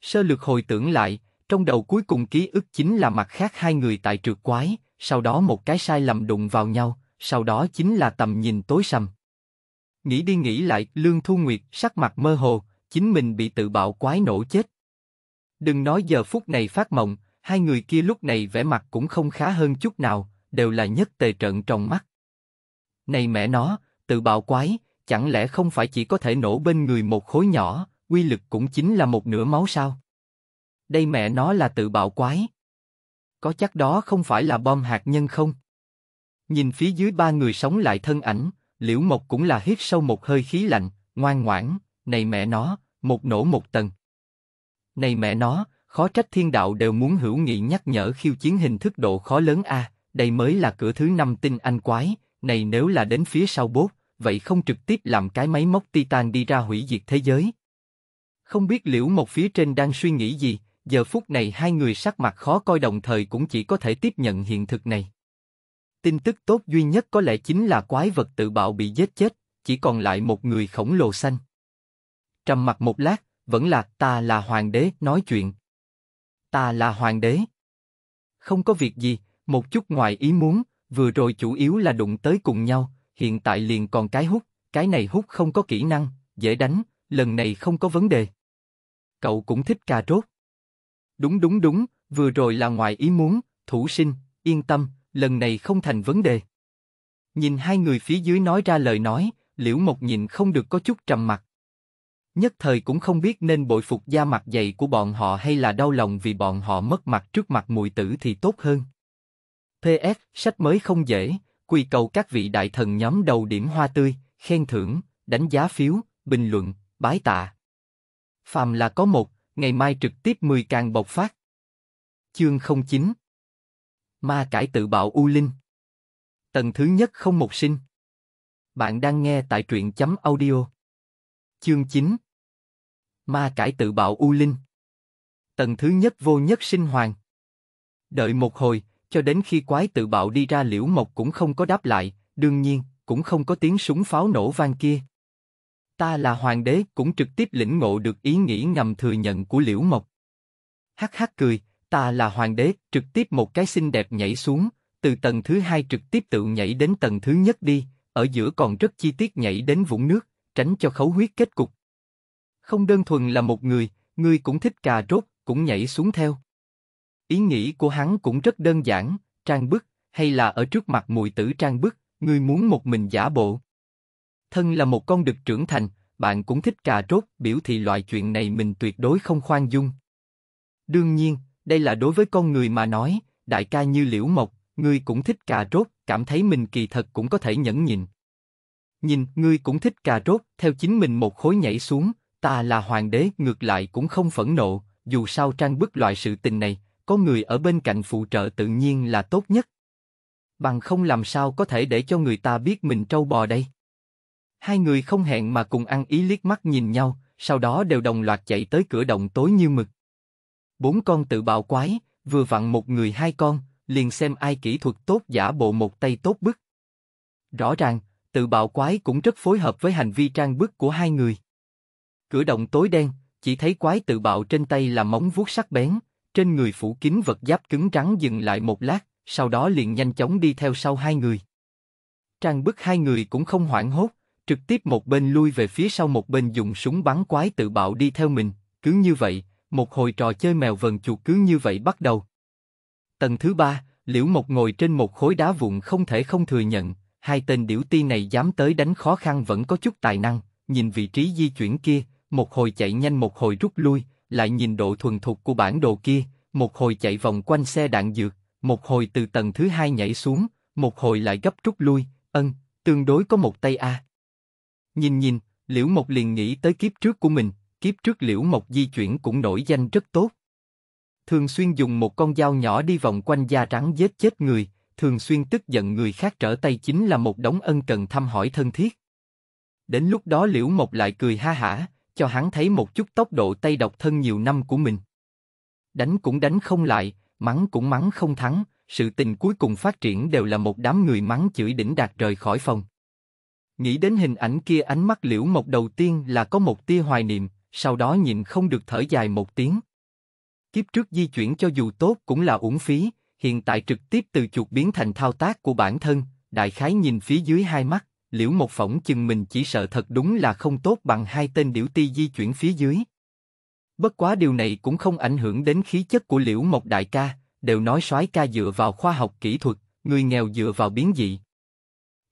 Sơ lược hồi tưởng lại, trong đầu cuối cùng ký ức chính là mặt khác hai người tại trượt quái, sau đó một cái sai lầm đụng vào nhau, sau đó chính là tầm nhìn tối sầm. Nghĩ đi nghĩ lại, Lương Thu Nguyệt sắc mặt mơ hồ, chính mình bị tự bạo quái nổ chết. Đừng nói giờ phút này phát mộng, hai người kia lúc này vẻ mặt cũng không khá hơn chút nào, đều là nhất tề trận trong mắt. Này mẹ nó, tự bạo quái, chẳng lẽ không phải chỉ có thể nổ bên người một khối nhỏ, quy lực cũng chính là một nửa máu sao? Đây mẹ nó là tự bạo quái. Có chắc đó không phải là bom hạt nhân không? Nhìn phía dưới ba người sống lại thân ảnh, liễu mộc cũng là hít sâu một hơi khí lạnh, ngoan ngoãn, này mẹ nó, một nổ một tầng. Này mẹ nó, khó trách thiên đạo đều muốn hữu nghị nhắc nhở khiêu chiến hình thức độ khó lớn a, đây mới là cửa thứ năm tinh anh quái, này nếu là đến phía sau bốt, vậy không trực tiếp làm cái máy móc Titan đi ra hủy diệt thế giới. Không biết liễu một phía trên đang suy nghĩ gì, giờ phút này hai người sắc mặt khó coi đồng thời cũng chỉ có thể tiếp nhận hiện thực này. Tin tức tốt duy nhất có lẽ chính là quái vật tự bạo bị giết chết, chỉ còn lại một người khổng lồ xanh. Trầm mặt một lát, vẫn là ta là hoàng đế nói chuyện. Ta là hoàng đế. Không có việc gì, một chút ngoài ý muốn, Vừa rồi chủ yếu là đụng tới cùng nhau, hiện tại liền còn cái hút, cái này hút không có kỹ năng, dễ đánh, lần này không có vấn đề. Cậu cũng thích cà rốt. Đúng đúng đúng, vừa rồi là ngoài ý muốn, thủ sinh, yên tâm, lần này không thành vấn đề. Nhìn hai người phía dưới nói ra lời nói, liễu mộc nhìn không được có chút trầm mặt. Nhất thời cũng không biết nên bội phục da mặt dày của bọn họ hay là đau lòng vì bọn họ mất mặt trước mặt mùi tử thì tốt hơn. PS, sách mới không dễ, quy cầu các vị đại thần nhóm đầu điểm hoa tươi, khen thưởng, đánh giá phiếu, bình luận, bái tạ. Phàm là có một, ngày mai trực tiếp 10 càng bộc phát. Chương 09 Ma cải tự bạo U Linh Tầng thứ nhất không một sinh Bạn đang nghe tại truyện chấm audio Chương 9 Ma cải tự bạo U Linh Tầng thứ nhất vô nhất sinh hoàng Đợi một hồi, cho đến khi quái tự bạo đi ra liễu mộc cũng không có đáp lại, đương nhiên, cũng không có tiếng súng pháo nổ vang kia. Ta là hoàng đế cũng trực tiếp lĩnh ngộ được ý nghĩ ngầm thừa nhận của liễu mộc. Hắc hắc cười, ta là hoàng đế, trực tiếp một cái xinh đẹp nhảy xuống, từ tầng thứ hai trực tiếp tự nhảy đến tầng thứ nhất đi, ở giữa còn rất chi tiết nhảy đến vũng nước, tránh cho khấu huyết kết cục. Không đơn thuần là một người, ngươi cũng thích cà rốt, cũng nhảy xuống theo. Ý nghĩ của hắn cũng rất đơn giản, trang bức, hay là ở trước mặt mùi tử trang bức, ngươi muốn một mình giả bộ. Thân là một con đực trưởng thành, bạn cũng thích cà rốt, biểu thị loại chuyện này mình tuyệt đối không khoan dung. Đương nhiên, đây là đối với con người mà nói, đại ca như liễu mộc, ngươi cũng thích cà rốt, cảm thấy mình kỳ thật cũng có thể nhẫn nhịn. Nhìn, ngươi cũng thích cà rốt, theo chính mình một khối nhảy xuống, ta là hoàng đế, ngược lại cũng không phẫn nộ, dù sao trang bức loại sự tình này, có người ở bên cạnh phụ trợ tự nhiên là tốt nhất. Bằng không làm sao có thể để cho người ta biết mình trâu bò đây. Hai người không hẹn mà cùng ăn ý liếc mắt nhìn nhau, sau đó đều đồng loạt chạy tới cửa động tối như mực. Bốn con tự bào quái, vừa vặn một người hai con, liền xem ai kỹ thuật tốt giả bộ một tay tốt bức. Rõ ràng, tự bào quái cũng rất phối hợp với hành vi trang bức của hai người. Cửa động tối đen, chỉ thấy quái tự bạo trên tay là móng vuốt sắc bén, trên người phủ kín vật giáp cứng rắn dừng lại một lát, sau đó liền nhanh chóng đi theo sau hai người. Trang bức hai người cũng không hoảng hốt, trực tiếp một bên lui về phía sau một bên dùng súng bắn quái tự bạo đi theo mình, cứ như vậy, một hồi trò chơi mèo vờn chuột cứ như vậy bắt đầu. Tầng thứ ba, Liễu một ngồi trên một khối đá vụn không thể không thừa nhận, hai tên điểu ti này dám tới đánh khó khăn vẫn có chút tài năng, nhìn vị trí di chuyển kia, một hồi chạy nhanh một hồi rút lui, lại nhìn độ thuần thục của bản đồ kia, một hồi chạy vòng quanh xe đạn dược, một hồi từ tầng thứ hai nhảy xuống, một hồi lại gấp rút lui, ân, tương đối có một tay a. Nhìn nhìn, Liễu Mộc liền nghĩ tới kiếp trước của mình, kiếp trước Liễu Mộc di chuyển cũng nổi danh rất tốt. Thường xuyên dùng một con dao nhỏ đi vòng quanh da rắn giết chết người, thường xuyên tức giận người khác trở tay chính là một đống ân cần thăm hỏi thân thiết. Đến lúc đó Liễu Mộc lại cười ha hả, cho hắn thấy một chút tốc độ tay độc thân nhiều năm của mình. Đánh cũng đánh không lại, mắng cũng mắng không thắng, sự tình cuối cùng phát triển đều là một đám người mắng chửi đỉnh đạt rời khỏi phòng. Nghĩ đến hình ảnh kia ánh mắt liễu mộc đầu tiên là có một tia hoài niệm, sau đó nhìn không được thở dài một tiếng. Kiếp trước di chuyển cho dù tốt cũng là uổng phí, hiện tại trực tiếp từ chuột biến thành thao tác của bản thân, đại khái nhìn phía dưới hai mắt liễu một phỏng chừng mình chỉ sợ thật đúng là không tốt bằng hai tên điểu ti di chuyển phía dưới. Bất quá điều này cũng không ảnh hưởng đến khí chất của liễu một đại ca, đều nói soái ca dựa vào khoa học kỹ thuật, người nghèo dựa vào biến dị.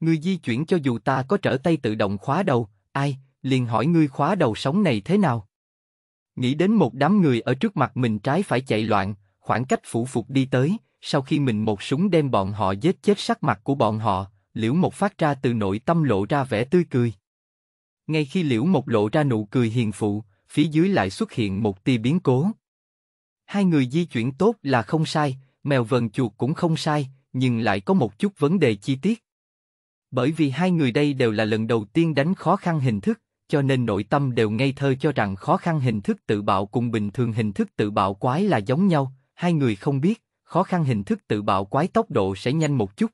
Người di chuyển cho dù ta có trở tay tự động khóa đầu, ai, liền hỏi ngươi khóa đầu sống này thế nào? Nghĩ đến một đám người ở trước mặt mình trái phải chạy loạn, khoảng cách phủ phục đi tới, sau khi mình một súng đem bọn họ giết chết sắc mặt của bọn họ, liễu Mộc phát ra từ nội tâm lộ ra vẻ tươi cười. Ngay khi liễu Mộc lộ ra nụ cười hiền phụ, phía dưới lại xuất hiện một tia biến cố. Hai người di chuyển tốt là không sai, mèo vần chuột cũng không sai, nhưng lại có một chút vấn đề chi tiết. Bởi vì hai người đây đều là lần đầu tiên đánh khó khăn hình thức, cho nên nội tâm đều ngây thơ cho rằng khó khăn hình thức tự bạo cùng bình thường hình thức tự bạo quái là giống nhau, hai người không biết, khó khăn hình thức tự bạo quái tốc độ sẽ nhanh một chút,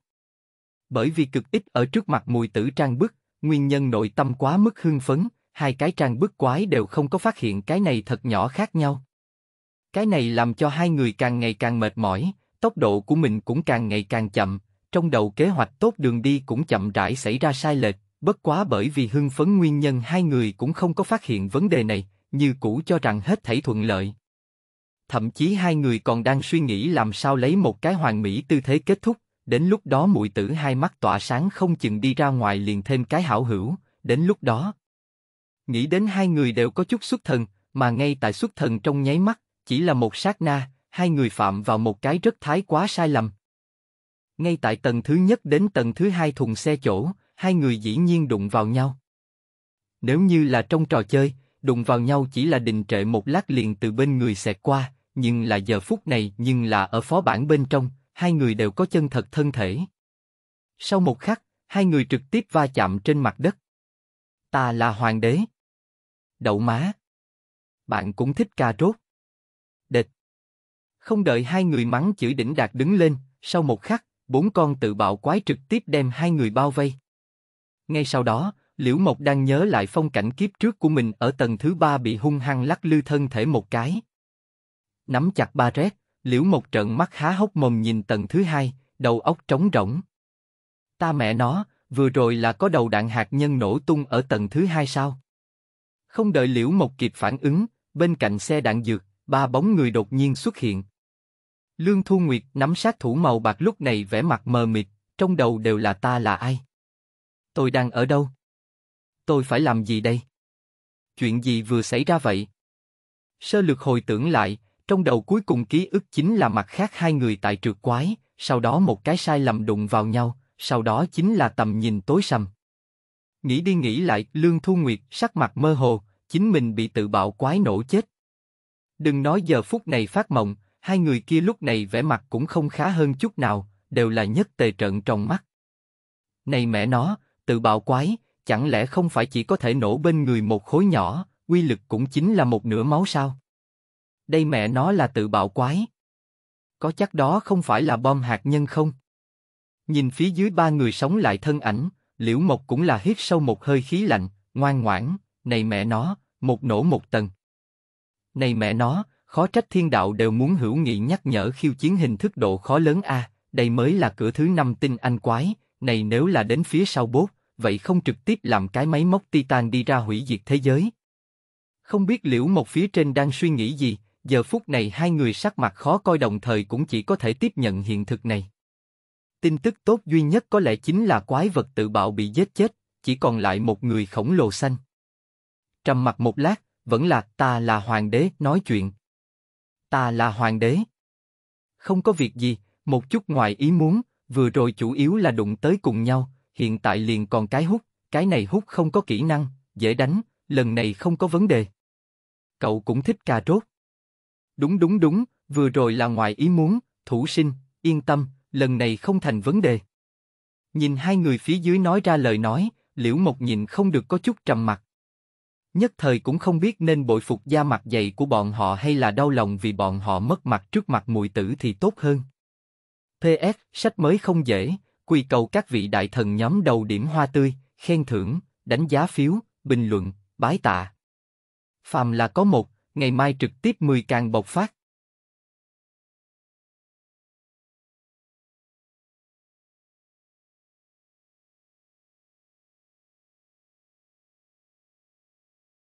bởi vì cực ít ở trước mặt mùi tử trang bức, nguyên nhân nội tâm quá mức hưng phấn, hai cái trang bức quái đều không có phát hiện cái này thật nhỏ khác nhau. Cái này làm cho hai người càng ngày càng mệt mỏi, tốc độ của mình cũng càng ngày càng chậm, trong đầu kế hoạch tốt đường đi cũng chậm rãi xảy ra sai lệch, bất quá bởi vì hưng phấn nguyên nhân hai người cũng không có phát hiện vấn đề này, như cũ cho rằng hết thảy thuận lợi. Thậm chí hai người còn đang suy nghĩ làm sao lấy một cái hoàn mỹ tư thế kết thúc, đến lúc đó muội tử hai mắt tỏa sáng không chừng đi ra ngoài liền thêm cái hảo hữu, đến lúc đó. Nghĩ đến hai người đều có chút xuất thần, mà ngay tại xuất thần trong nháy mắt, chỉ là một sát na, hai người phạm vào một cái rất thái quá sai lầm. Ngay tại tầng thứ nhất đến tầng thứ hai thùng xe chỗ, hai người dĩ nhiên đụng vào nhau. Nếu như là trong trò chơi, đụng vào nhau chỉ là đình trệ một lát liền từ bên người xẹt qua, nhưng là giờ phút này nhưng là ở phó bản bên trong, hai người đều có chân thật thân thể. Sau một khắc, hai người trực tiếp va chạm trên mặt đất. Ta là hoàng đế. Đậu má. Bạn cũng thích cà rốt. Địch. Không đợi hai người mắng chửi đỉnh đạt đứng lên, sau một khắc, bốn con tự bạo quái trực tiếp đem hai người bao vây. Ngay sau đó, Liễu Mộc đang nhớ lại phong cảnh kiếp trước của mình ở tầng thứ ba bị hung hăng lắc lư thân thể một cái. Nắm chặt ba rét, Liễu Mộc trợn mắt há hốc mồm nhìn tầng thứ hai, đầu óc trống rỗng. Ta mẹ nó, vừa rồi là có đầu đạn hạt nhân nổ tung ở tầng thứ hai sao? Không đợi Liễu Mộc kịp phản ứng, bên cạnh xe đạn dược, ba bóng người đột nhiên xuất hiện. Lương Thu Nguyệt nắm sát thủ màu bạc lúc này vẻ mặt mờ mịt, trong đầu đều là ta là ai? Tôi đang ở đâu? Tôi phải làm gì đây? Chuyện gì vừa xảy ra vậy? Sơ lược hồi tưởng lại, trong đầu cuối cùng ký ức chính là mặt khác hai người tại trượt quái, sau đó một cái sai lầm đụng vào nhau, sau đó chính là tầm nhìn tối sầm. Nghĩ đi nghĩ lại, Lương Thu Nguyệt sắc mặt mơ hồ, chính mình bị tự bạo quái nổ chết. Đừng nói giờ phút này phát mộng, hai người kia lúc này vẻ mặt cũng không khá hơn chút nào, đều là nhất tề trận tròn mắt. Này mẹ nó, tự bạo quái, chẳng lẽ không phải chỉ có thể nổ bên người một khối nhỏ, quy lực cũng chính là một nửa máu sao? Đây mẹ nó là tự bạo quái. Có chắc đó không phải là bom hạt nhân không? Nhìn phía dưới ba người sống lại thân ảnh, Liễu Mộc cũng là hít sâu một hơi khí lạnh, ngoan ngoãn, này mẹ nó, một nổ một tầng. Này mẹ nó, khó trách thiên đạo đều muốn hữu nghị nhắc nhở khiêu chiến hình thức độ khó lớn a, đây mới là cửa thứ năm tinh anh quái, này nếu là đến phía sau bốt, vậy không trực tiếp làm cái máy móc Titan đi ra hủy diệt thế giới. Không biết liễu mộc phía trên đang suy nghĩ gì, giờ phút này hai người sắc mặt khó coi đồng thời cũng chỉ có thể tiếp nhận hiện thực này. Tin tức tốt duy nhất có lẽ chính là quái vật tự bạo bị giết chết, chỉ còn lại một người khổng lồ xanh. Trầm mặt một lát, vẫn là ta là hoàng đế nói chuyện. Ta là hoàng đế. Không có việc gì, một chút ngoài ý muốn, vừa rồi chủ yếu là đụng tới cùng nhau, hiện tại liền còn cái hút, cái này hút không có kỹ năng, dễ đánh, lần này không có vấn đề. Cậu cũng thích cà rốt. Đúng đúng đúng, vừa rồi là ngoài ý muốn, thủ sinh, yên tâm, lần này không thành vấn đề. Nhìn hai người phía dưới nói ra lời nói, liễu mộc nhìn không được có chút trầm mặt. Nhất thời cũng không biết nên bội phục da mặt dày của bọn họ hay là đau lòng vì bọn họ mất mặt trước mặt mùi tử thì tốt hơn. PS, sách mới không dễ, quỳ cầu các vị đại thần nhóm đầu điểm hoa tươi, khen thưởng, đánh giá phiếu, bình luận, bái tạ. Phàm là có một, ngày mai trực tiếp 10 càng bộc phát.